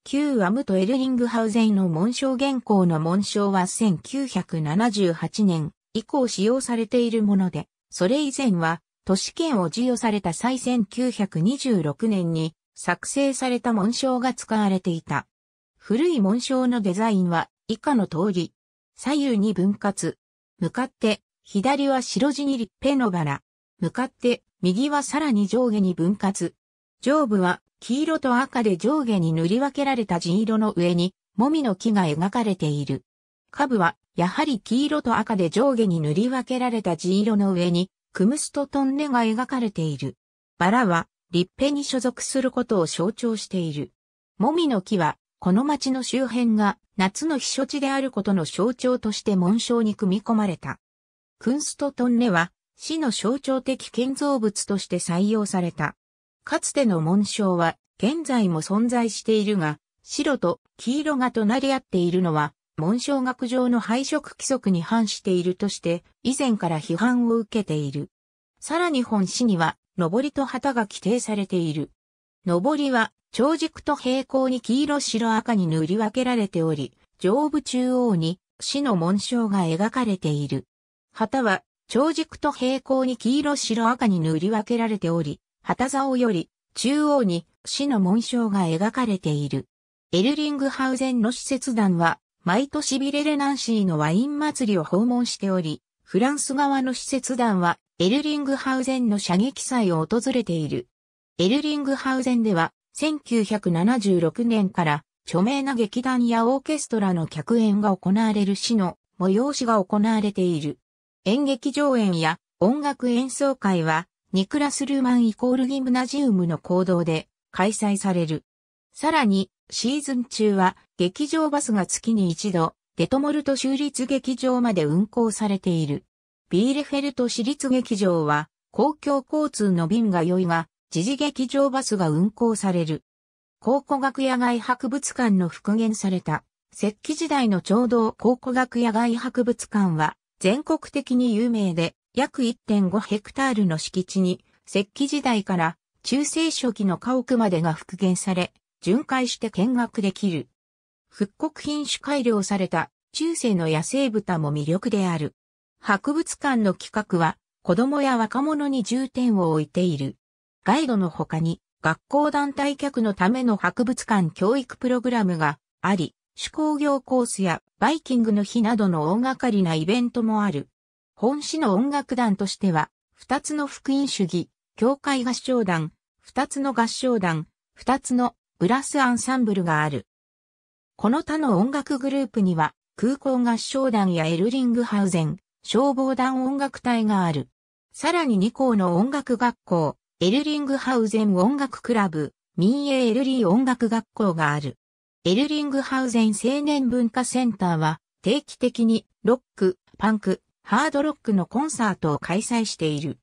旧アムトエルリングハウゼイの紋章原稿の紋章は1978年以降使用されているもので、それ以前は都市圏を授与された際1926年に作成された紋章が使われていた。古い紋章のデザインは以下の通り、左右に分割、向かって、左は白地に立派の柄、向かって、右はさらに上下に分割、上部は黄色と赤で上下に塗り分けられた地色の上に、もみの木が描かれている。下部は、やはり黄色と赤で上下に塗り分けられた地色の上に、クムスとトンネが描かれている。バラは、立派に所属することを象徴している。もみの木は、この町の周辺が夏の避暑地であることの象徴として紋章に組み込まれた。クンストトンネは、市の象徴的建造物として採用された。かつての紋章は、現在も存在しているが、白と黄色が隣り合っているのは、紋章学上の配色規則に反しているとして、以前から批判を受けている。さらに本市には、上りと旗が規定されている。上りは、長軸と平行に黄色白赤に塗り分けられており、上部中央に死の紋章が描かれている。旗は長軸と平行に黄色白赤に塗り分けられており、旗竿より中央に死の紋章が描かれている。エルリングハウゼンの施設団は、毎年ビレレナンシーのワイン祭りを訪問しており、フランス側の施設団は、エルリングハウゼンの射撃祭を訪れている。エルリングハウゼンでは、1976年から著名な劇団やオーケストラの客演が行われる市の催しが行われている。演劇上演や音楽演奏会はニクラス・ルーマンイコールギムナジウムの行動で開催される。さらにシーズン中は劇場バスが月に一度デトモルト州立劇場まで運行されている。ビーレフェルト市立劇場は公共交通の便が良いが、時事劇場バスが運行される。考古学野外博物館の復元された、石器時代のうど考古学野外博物館は、全国的に有名で、約1.5ヘクタールの敷地に、石器時代から中世初期の家屋までが復元され、巡回して見学できる。復刻品種改良された中世の野生豚も魅力である。博物館の企画は子供や若者に重点を置いている。ガイドの他に、学校団体客のための博物館教育プログラムがあり、手工業コースやバイキングの日などの大掛かりなイベントもある。本市の音楽団としては、二つの福音主義、教会合唱団、二つの合唱団、二つのブラスアンサンブルがある。この他の音楽グループには、空港合唱団やエルリングハウゼン、消防団音楽隊がある。さらに2校の音楽学校、エルリングハウゼン音楽クラブ、民営エルリー音楽学校がある。エルリングハウゼン青年文化センターは、定期的にロック、パンク、ハードロックのコンサートを開催している。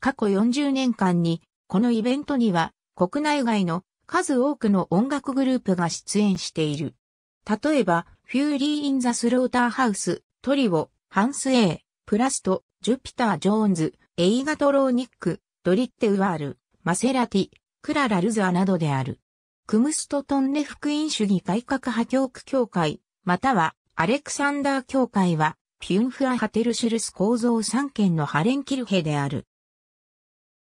過去40年間に、このイベントには、国内外の数多くの音楽グループが出演している。例えば、フューリー・イン・ザ・スローターハウス、トリオ、ハンス・エイ、プラスト、ジュピター・ジョーンズ、エイガトローニック、ドリッテウワール、マセラティ、クララルズアなどである。クムストトンネ福音主義改革派教区協会、またはアレクサンダー教会は、ピュンフア・ハテルシュルス構造3県のハレンキルヘである。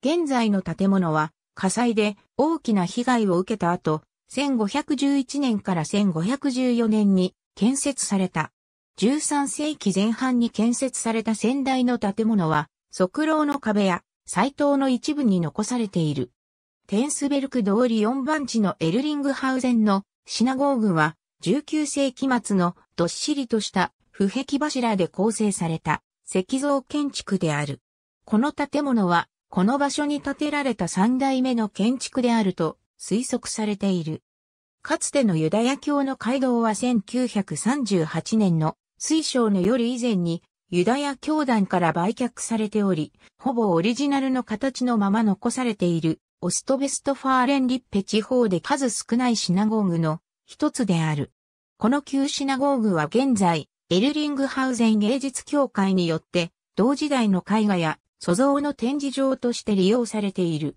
現在の建物は火災で大きな被害を受けた後、1511年から1514年に建設された。13世紀前半に建設された先代の建物は、側廊の壁や斎藤の一部に残されている。テンスベルク通り4番地のエルリングハウゼンのシナゴーグは19世紀末のどっしりとした不壁柱で構成された石像建築である。この建物はこの場所に建てられた3代目の建築であると推測されている。かつてのユダヤ教の街道は1938年の水晶の夜以前にユダヤ教団から売却されており、ほぼオリジナルの形のまま残されている、オストベストファーレンリッペ地方で数少ないシナゴーグの一つである。この旧シナゴーグは現在、エルリングハウゼン芸術協会によって、同時代の絵画や塑像の展示場として利用されている。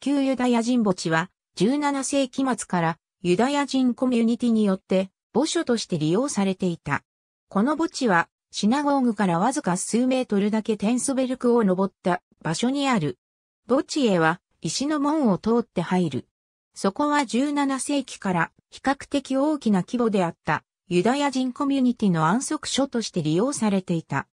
旧ユダヤ人墓地は、17世紀末からユダヤ人コミュニティによって墓所として利用されていた。この墓地はシナゴーグからわずか数メートルだけテンソベルクを登った場所にある。墓地へは石の門を通って入る。そこは17世紀から比較的大きな規模であったユダヤ人コミュニティの安息所として利用されていた。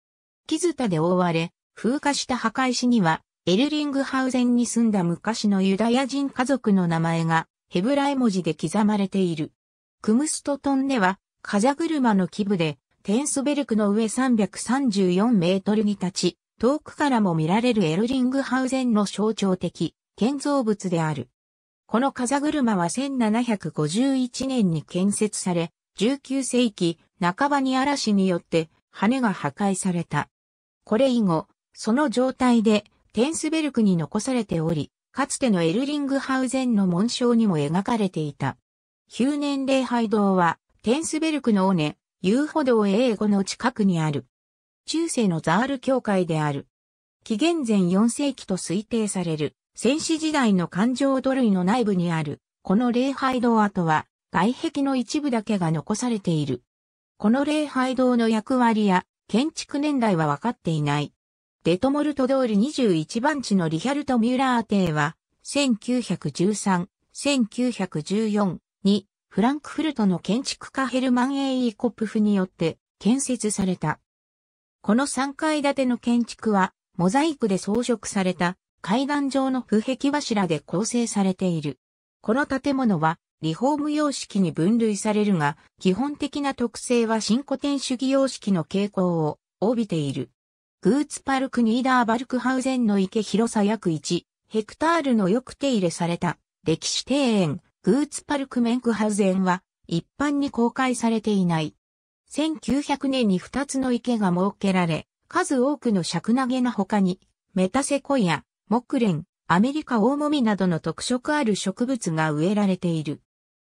木タで覆われ、風化した墓石にはエルリングハウゼンに住んだ昔のユダヤ人家族の名前がヘブライ文字で刻まれている。クムストトンネは風車の基部でテンスベルクの上334メートルに立ち、遠くからも見られるエルリングハウゼンの象徴的建造物である。この風車は1751年に建設され、19世紀半ばに嵐によって羽が破壊された。これ以後、その状態でテンスベルクに残されており、かつてのエルリングハウゼンの紋章にも描かれていた。旧年礼拝堂は、テンスベルクの尾根、遊歩道英語の近くにある。中世のザール教会である。紀元前4世紀と推定される、戦死時代の環状土塁の内部にある、この礼拝堂跡は、外壁の一部だけが残されている。この礼拝堂の役割や、建築年代は分かっていない。デトモルト通り21番地のリヒャルト・ミューラー邸は、1913、1914にフランクフルトの建築家ヘルマン・エイコップフによって建設された。この3階建ての建築は、モザイクで装飾された階段状の不壁柱で構成されている。この建物は、リフォーム様式に分類されるが、基本的な特性は新古典主義様式の傾向を帯びている。グーツパルクニーダーバルクハウゼンの池広さ約1ヘクタールのよく手入れされた歴史庭園グーツパルクメンクハウゼンは一般に公開されていない。1900年に2つの池が設けられ、数多くの尺投げの他に、メタセコイア、レン、アメリカ大もみなどの特色ある植物が植えられている。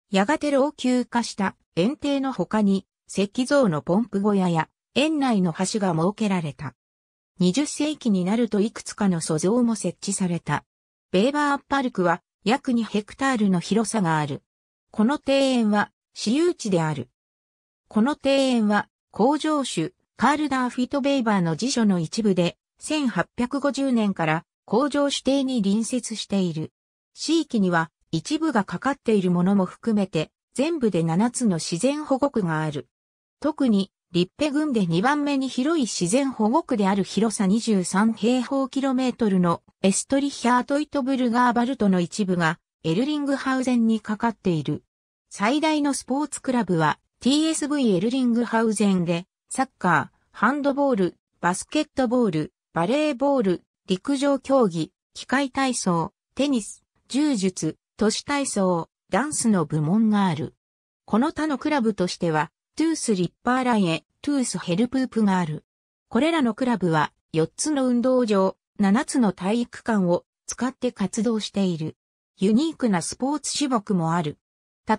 やがて老朽化した園庭の他に、石像のポンプ小屋や園内の橋が設けられた。20世紀になるといくつかの素像も設置された。ベーバーパルクは約2ヘクタールの広さがある。この庭園は私有地である。この庭園は工場主カールダーフィトベイバーの辞書の一部で1850年から工場指定に隣接している。地域には一部がかかっているものも含めて全部で7つの自然保護区がある。特にリッペ群で2番目に広い自然保護区である広さ23平方キロメートルのエストリヒャートイトブルガーバルトの一部がエルリングハウゼンにかかっている。最大のスポーツクラブは TSV エルリングハウゼンでサッカー、ハンドボール、バスケットボール、バレーボール、陸上競技、機械体操、テニス、柔術、都市体操、ダンスの部門がある。この他のクラブとしては、トゥースリッパーライエ、トゥースヘルプープがある。これらのクラブは4つの運動場、7つの体育館を使って活動している。ユニークなスポーツ種目もある。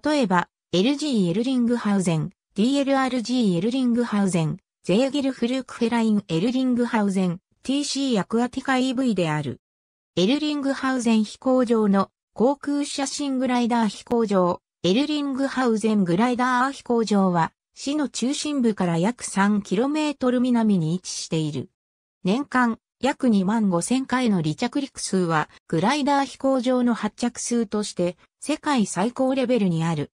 例えば、LG エルリングハウゼン、DLRG エルリングハウゼン、ゼーゲルフルークフェラインエルリングハウゼン、TC アクアティカ EV である。エルリングハウゼン飛行場の航空写真グライダー飛行場、エルリングハウゼングライダー飛行場は、市の中心部から約 3km 南に位置している。年間約2万5000回の離着陸数はグライダー飛行場の発着数として世界最高レベルにある。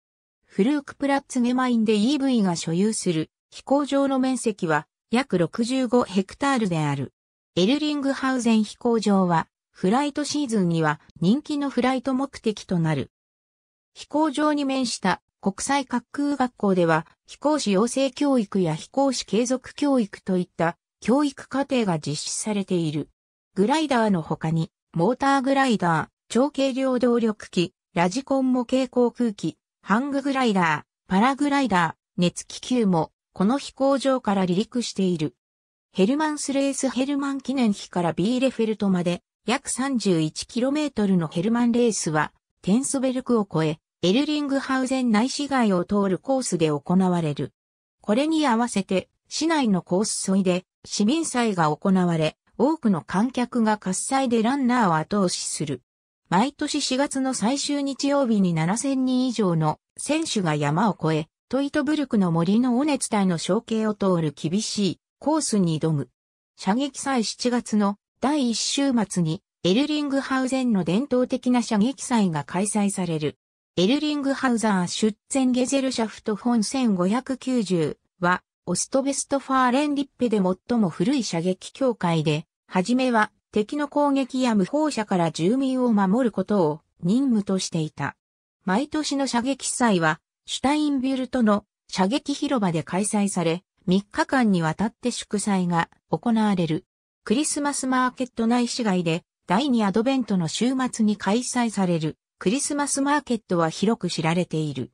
フルークプラッツゲマインで EV が所有する飛行場の面積は約65ヘクタールである。エルリングハウゼン飛行場はフライトシーズンには人気のフライト目的となる。飛行場に面した国際滑空学校では、飛行士養成教育や飛行士継続教育といった教育課程が実施されている。グライダーの他に、モーターグライダー、超軽量動力機、ラジコン模型航空機、ハンググライダー、パラグライダー、熱気球も、この飛行場から離陸している。ヘルマンスレースヘルマン記念碑からビーレフェルトまで、約 31km のヘルマンレースは、テンソベルクを越え、エルリングハウゼン内市街を通るコースで行われる。これに合わせて、市内のコース沿いで市民祭が行われ、多くの観客が喝采でランナーを後押しする。毎年4月の最終日曜日に7000人以上の選手が山を越え、トイトブルクの森の尾根伝いの象形を通る厳しいコースに挑む。射撃祭7月の第1週末にエルリングハウゼンの伝統的な射撃祭が開催される。エルリングハウザー・出前ゲゼルシャフト本1590は、オストベストファーレンリッペで最も古い射撃協会で、はじめは敵の攻撃や無法者から住民を守ることを任務としていた。毎年の射撃祭は、シュタインビュルトの射撃広場で開催され、3日間にわたって祝祭が行われる。クリスマスマーケット内市街で第2アドベントの週末に開催される。クリスマスマーケットは広く知られている。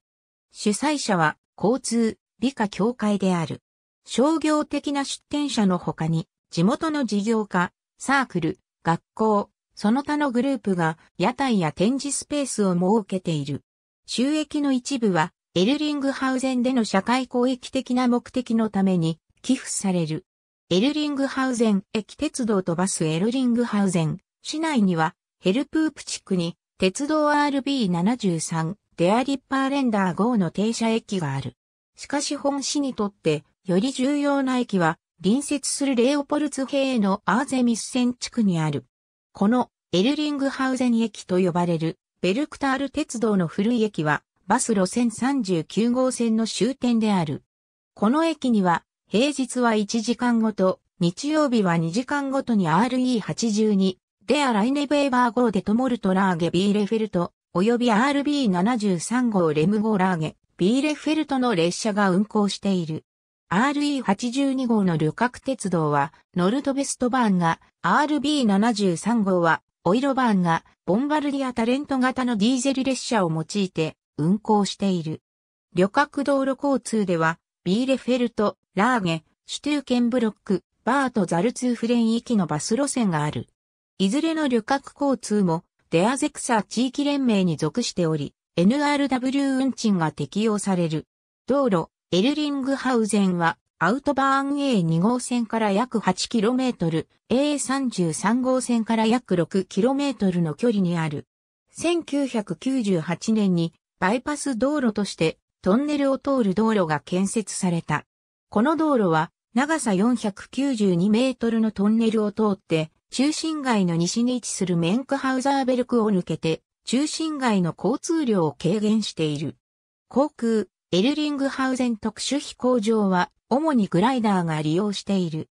主催者は交通、美化協会である。商業的な出店者の他に、地元の事業家、サークル、学校、その他のグループが屋台や展示スペースを設けている。収益の一部は、エルリングハウゼンでの社会公益的な目的のために寄付される。エルリングハウゼン駅鉄道とバスエルリングハウゼン市内にはヘルプープ地区に鉄道 RB73 デアリッパーレンダー号の停車駅がある。しかし本市にとってより重要な駅は隣接するレオポルツヘのアーゼミス線地区にある。このエルリングハウゼン駅と呼ばれるベルクタール鉄道の古い駅はバス路線39号線の終点である。この駅には平日は1時間ごと、日曜日は2時間ごとに RE82 デアライネベーバー号でトモルトラーゲビーレフェルト、及び RB73 号レム号ラーゲ、ビーレフェルトの列車が運行している。RE82 号の旅客鉄道は、ノルトベストバーンが、RB73 号は、オイロバーンが、ボンバルディアタレント型のディーゼル列車を用いて、運行している。旅客道路交通では、ビーレフェルト、ラーゲ、シュトゥーケンブロック、バーとザルツーフレン行きのバス路線がある。いずれの旅客交通もデアゼクサ地域連盟に属しており、NRW 運賃が適用される。道路、エルリングハウゼンは、アウトバーン A2 号線から約 8km、A33 号線から約 6km の距離にある。1998年にバイパス道路としてトンネルを通る道路が建設された。この道路は長さ492メートルのトンネルを通って、中心街の西に位置するメンクハウザーベルクを抜けて、中心街の交通量を軽減している。航空、エルリングハウゼン特殊飛行場は、主にグライダーが利用している。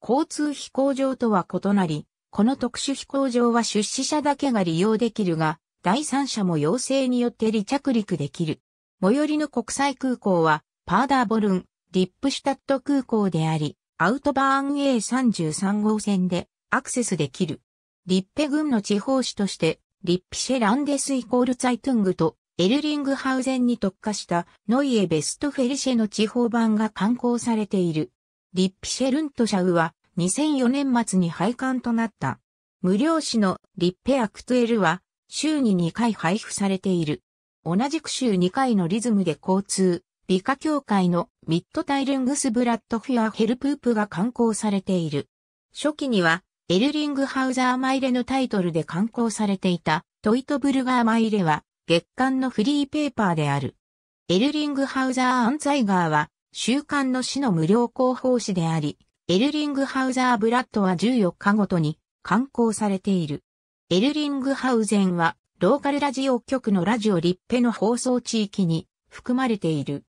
交通飛行場とは異なり、この特殊飛行場は出資者だけが利用できるが、第三者も要請によって離着陸できる。最寄りの国際空港は、パーダーボルン、リップシュタット空港であり、アウトバーン A33 号線でアクセスできる。リッペ郡の地方市として、リッピシェランデスイコールツァイトゥングとエルリングハウゼンに特化したノイエベストフェリシェの地方版が刊行されている。リッピシェルントシャウは2004年末に廃刊となった。無料紙のリッペアクトエルは週に2回配布されている。同じく週2回のリズムで交通、理科協会のミッドタイルングスブラッドフィアヘルプープが刊行されている。初期には、エルリングハウザーマイレのタイトルで刊行されていた、トイトブルガーマイレは、月刊のフリーペーパーである。エルリングハウザーアンザイガーは、週刊の市の無料広報誌であり、エルリングハウザーブラッドは14日ごとに刊行されている。エルリングハウゼンは、ローカルラジオ局のラジオリッペの放送地域に含まれている。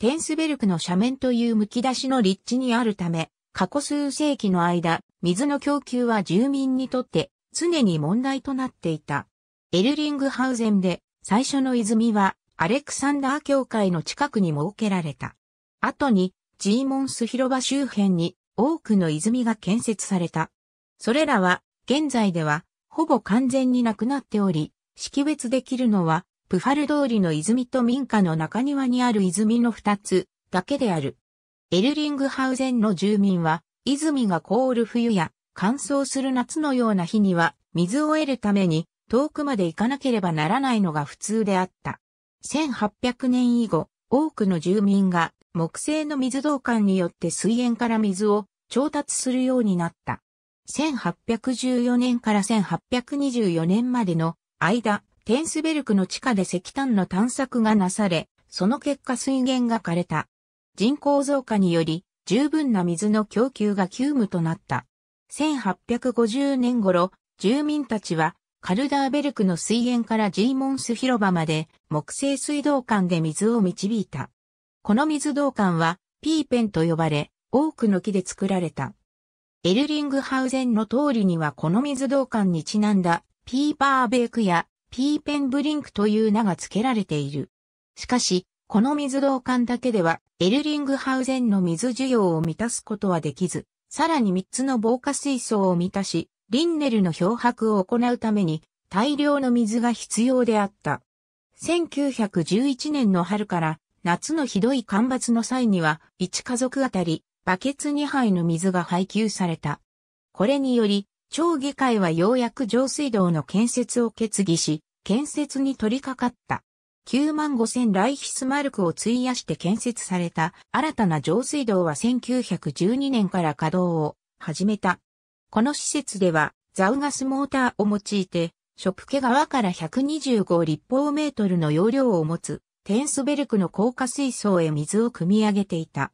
テンスベルクの斜面というむき出しの立地にあるため、過去数世紀の間、水の供給は住民にとって常に問題となっていた。エルリングハウゼンで最初の泉はアレクサンダー教会の近くに設けられた。後にジーモンス広場周辺に多くの泉が建設された。それらは現在ではほぼ完全になくなっており、識別できるのはプファル通りの泉と民家の中庭にある泉の二つだけである。エルリングハウゼンの住民は、泉が凍る冬や乾燥する夏のような日には、水を得るために遠くまで行かなければならないのが普通であった。1800年以後、多くの住民が木製の水道管によって水源から水を調達するようになった。1814年から1824年までの間、テンスベルクの地下で石炭の探索がなされ、その結果水源が枯れた。人口増加により、十分な水の供給が急務となった。1850年頃、住民たちは、カルダーベルクの水源からジーモンス広場まで木製水道管で水を導いた。この水道管はピーペンと呼ばれ多くの木で作られた。エルリングハウゼンの通りにはこの水道管にちなんだピーパーベークやピーペンブリンクという名が付けられている。しかし、この水道管だけでは、エルリングハウゼンの水需要を満たすことはできず、さらに3つの防火水槽を満たし、リンネルの漂白を行うために、大量の水が必要であった。1911年の春から夏のひどい干ばつの際には、1家族あたりバケツ2杯の水が配給された。これにより、町議会はようやく上水道の建設を決議し、建設に取り掛かった。9万5000ライヒスマルクを費やして建設された新たな上水道は1912年から稼働を始めた。この施設ではザウガスモーターを用いて、ショプケ川から125立方メートルの容量を持つテンスベルクの高架水槽へ水を汲み上げていた。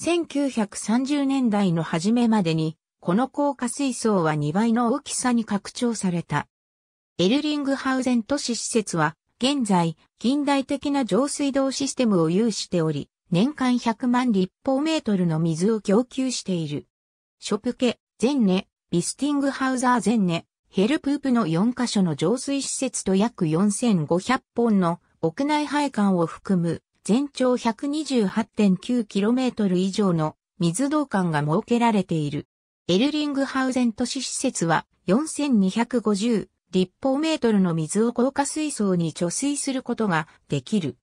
1930年代の初めまでにこの高架水槽は2倍の大きさに拡張された。エルリングハウゼン都市施設は、現在、近代的な浄水道システムを有しており、年間100万立方メートルの水を供給している。ショプケ、ゼンネ、ビスティングハウザーゼンネ、ヘルプープの4カ所の浄水施設と約4500本の屋内配管を含む全長 128.9km 以上の水道管が設けられている。エルリングハウゼン都市施設は4250立方メートルの水を硬化水槽に貯水することができる。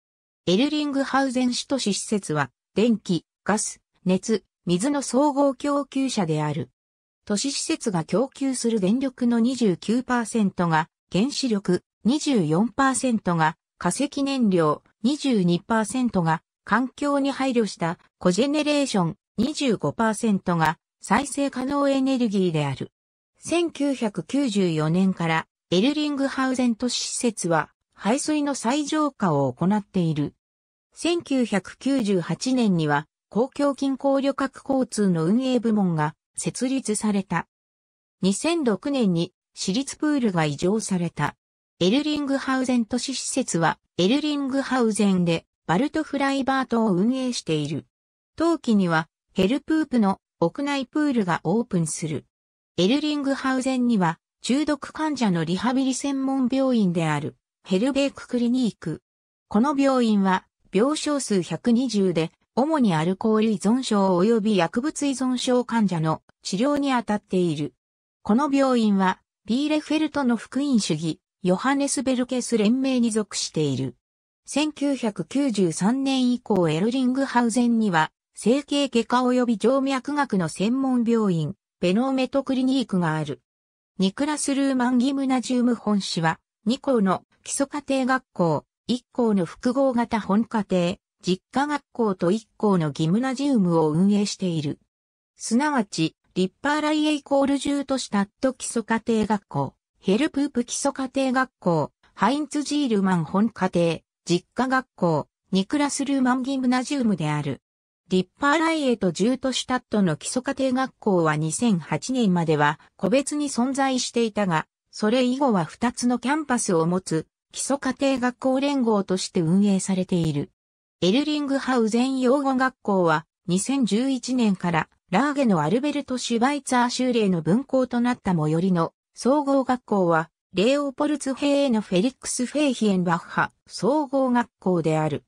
エルリングハウゼン市都市施設は電気、ガス、熱、水の総合供給者である。都市施設が供給する電力の29%が原子力、24%が化石燃料、22%が環境に配慮したコジェネレーション、25%が再生可能エネルギーである。1994年からエルリングハウゼン都市施設は排水の最上化を行っている。1998年には公共近郊旅客交通の運営部門が設立された。2006年に私立プールが移譲された。エルリングハウゼン都市施設はエルリングハウゼンでバルトフライバートを運営している。当期にはヘルプープの屋内プールがオープンする。エルリングハウゼンには、中毒患者のリハビリ専門病院である、ヘルベーククリニーク。この病院は、病床数120で、主にアルコール依存症及び薬物依存症患者の治療に当たっている。この病院は、ビーレフェルトの福音主義、ヨハネスベルケス連盟に属している。1993年以降エルリングハウゼンには整形外科及び静脈学の専門病院、ベノーメトクリニークがある。ニクラス・ルーマン・ギムナジウム本市は、2校の基礎家庭学校、1校の複合型本家庭、実家学校と1校のギムナジウムを運営している。すなわち、リッパーライエイコール中としたット基礎家庭学校、ヘルプープ基礎家庭学校、ハインツ・ジールマン本家庭、実家学校、ニクラス・ルーマン・ギムナジウムである。リッパーライエとジュートシュタットの基礎家庭学校は2008年までは個別に存在していたが、それ以後は2つのキャンパスを持つ基礎家庭学校連合として運営されている。エルリングハウゼン養護学校は2011年からラーゲのアルベルト・シュバイツァー州令の分校となった最寄りの総合学校はレオポルツヘーのフェリックス・フェイヒエンバッハ総合学校である。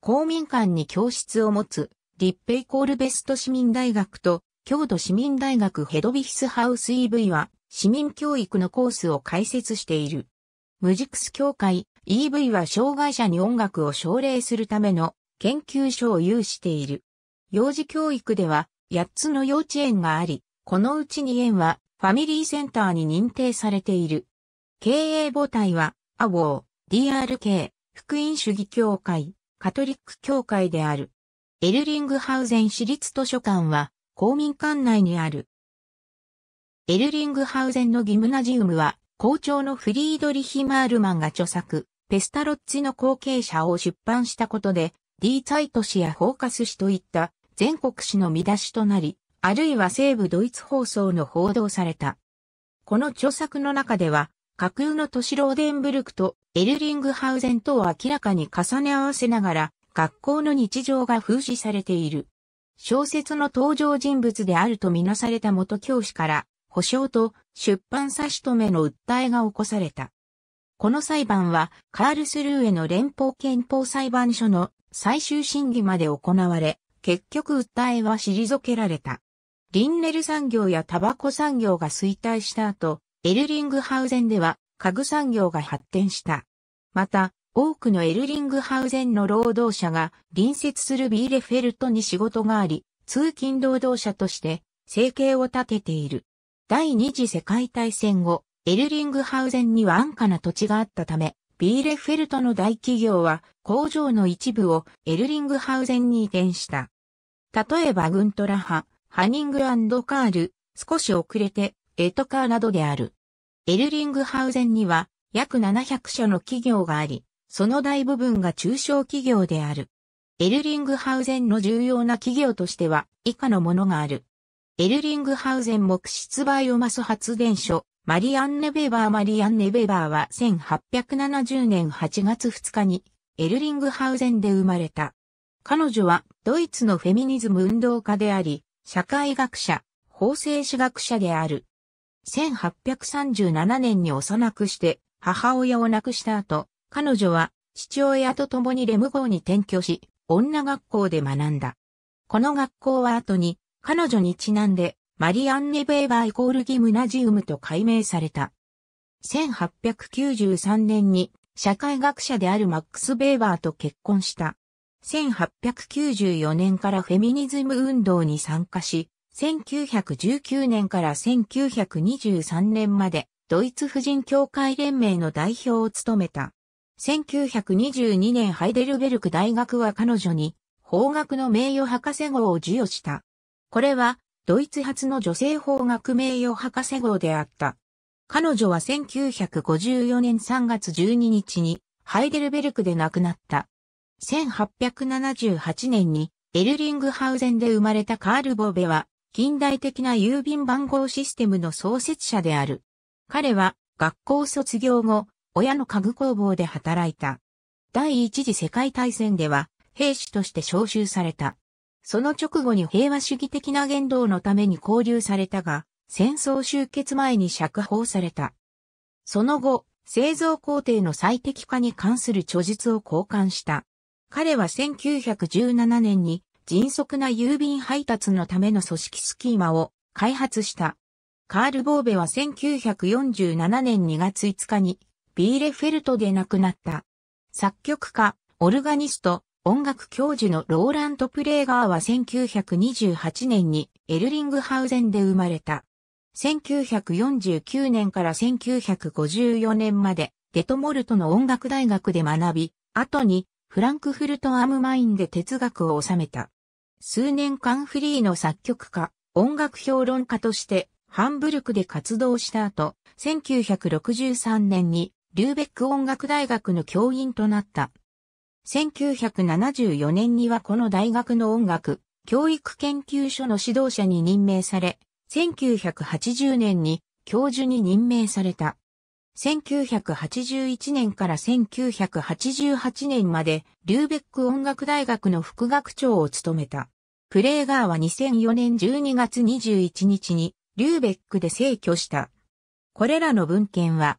公民館に教室を持つ立イコールベスト市民大学と、郷土市民大学ヘドビヒスハウス EV は、市民教育のコースを開設している。ムジクス協会 EV は障害者に音楽を奨励するための研究所を有している。幼児教育では8つの幼稚園があり、このうち2園はファミリーセンターに認定されている。経営母体は、アウォー、DRK、福音主義協会、カトリック協会である。エルリングハウゼン市立図書館は公民館内にある。エルリングハウゼンのギムナジウムは校長のフリードリヒ・マールマンが著作、ペスタロッチの後継者を出版したことで、ディーツァイト氏やフォーカス氏といった全国誌の見出しとなり、あるいは西部ドイツ放送の報道された。この著作の中では、架空の都市ローデンブルクとエルリングハウゼンとを明らかに重ね合わせながら、学校の日常が風刺されている。小説の登場人物であるとみなされた元教師から、保証と出版差し止めの訴えが起こされた。この裁判は、カールスルーへの連邦憲法裁判所の最終審議まで行われ、結局訴えは退けられた。リンネル産業やタバコ産業が衰退した後、エルリングハウゼンでは家具産業が発展した。また、多くのエルリングハウゼンの労働者が隣接するビーレフェルトに仕事があり、通勤労働者として生計を立てている。第二次世界大戦後、エルリングハウゼンには安価な土地があったため、ビーレフェルトの大企業は工場の一部をエルリングハウゼンに移転した。例えばグントラハ、ハニングカール、少し遅れてエトカーなどである。エルリングハウゼンには約700社の企業があり、その大部分が中小企業である。エルリングハウゼンの重要な企業としては以下のものがある。エルリングハウゼン木質バイオマス発電所、マリアンネ・ベーバーマリアンネ・ベーバーは1870年8月2日にエルリングハウゼンで生まれた。彼女はドイツのフェミニズム運動家であり、社会学者、法制史学者である。1837年に幼くして母親を亡くした後、彼女は父親と共にレム号に転居し、女学校で学んだ。この学校は後に、彼女にちなんで、マリアンネ・ベーバーイコールギムナジウムと改名された。1893年に、社会学者であるマックス・ベーバーと結婚した。1894年からフェミニズム運動に参加し、1919年から1923年まで、ドイツ婦人協会連盟の代表を務めた。1922年ハイデルベルク大学は彼女に法学の名誉博士号を授与した。これはドイツ初の女性法学名誉博士号であった。彼女は1954年3月12日にハイデルベルクで亡くなった。1878年にエルリングハウゼンで生まれたカール・ボベは近代的な郵便番号システムの創設者である。彼は学校卒業後、親の家具工房で働いた。第一次世界大戦では、兵士として召集された。その直後に平和主義的な言動のために交流されたが、戦争終結前に釈放された。その後、製造工程の最適化に関する著述を交換した。彼は1917年に迅速な郵便配達のための組織スキーマを開発した。カール・ボーベは1947年2月5日にビーレフェルトで亡くなった。作曲家、オルガニスト、音楽教授のローラント・プレーガーは1928年にエルリングハウゼンで生まれた。1949年から1954年までデトモルトの音楽大学で学び、後にフランクフルト・アムマインで哲学を収めた。数年間フリーの作曲家、音楽評論家としてハンブルクで活動した後、1963年にリューベック音楽大学の教員となった。1974年にはこの大学の音楽、教育研究所の指導者に任命され、1980年に教授に任命された。1981年から1988年まで、リューベック音楽大学の副学長を務めた。プレーガーは2004年12月21日に、リューベックで逝去した。これらの文献は、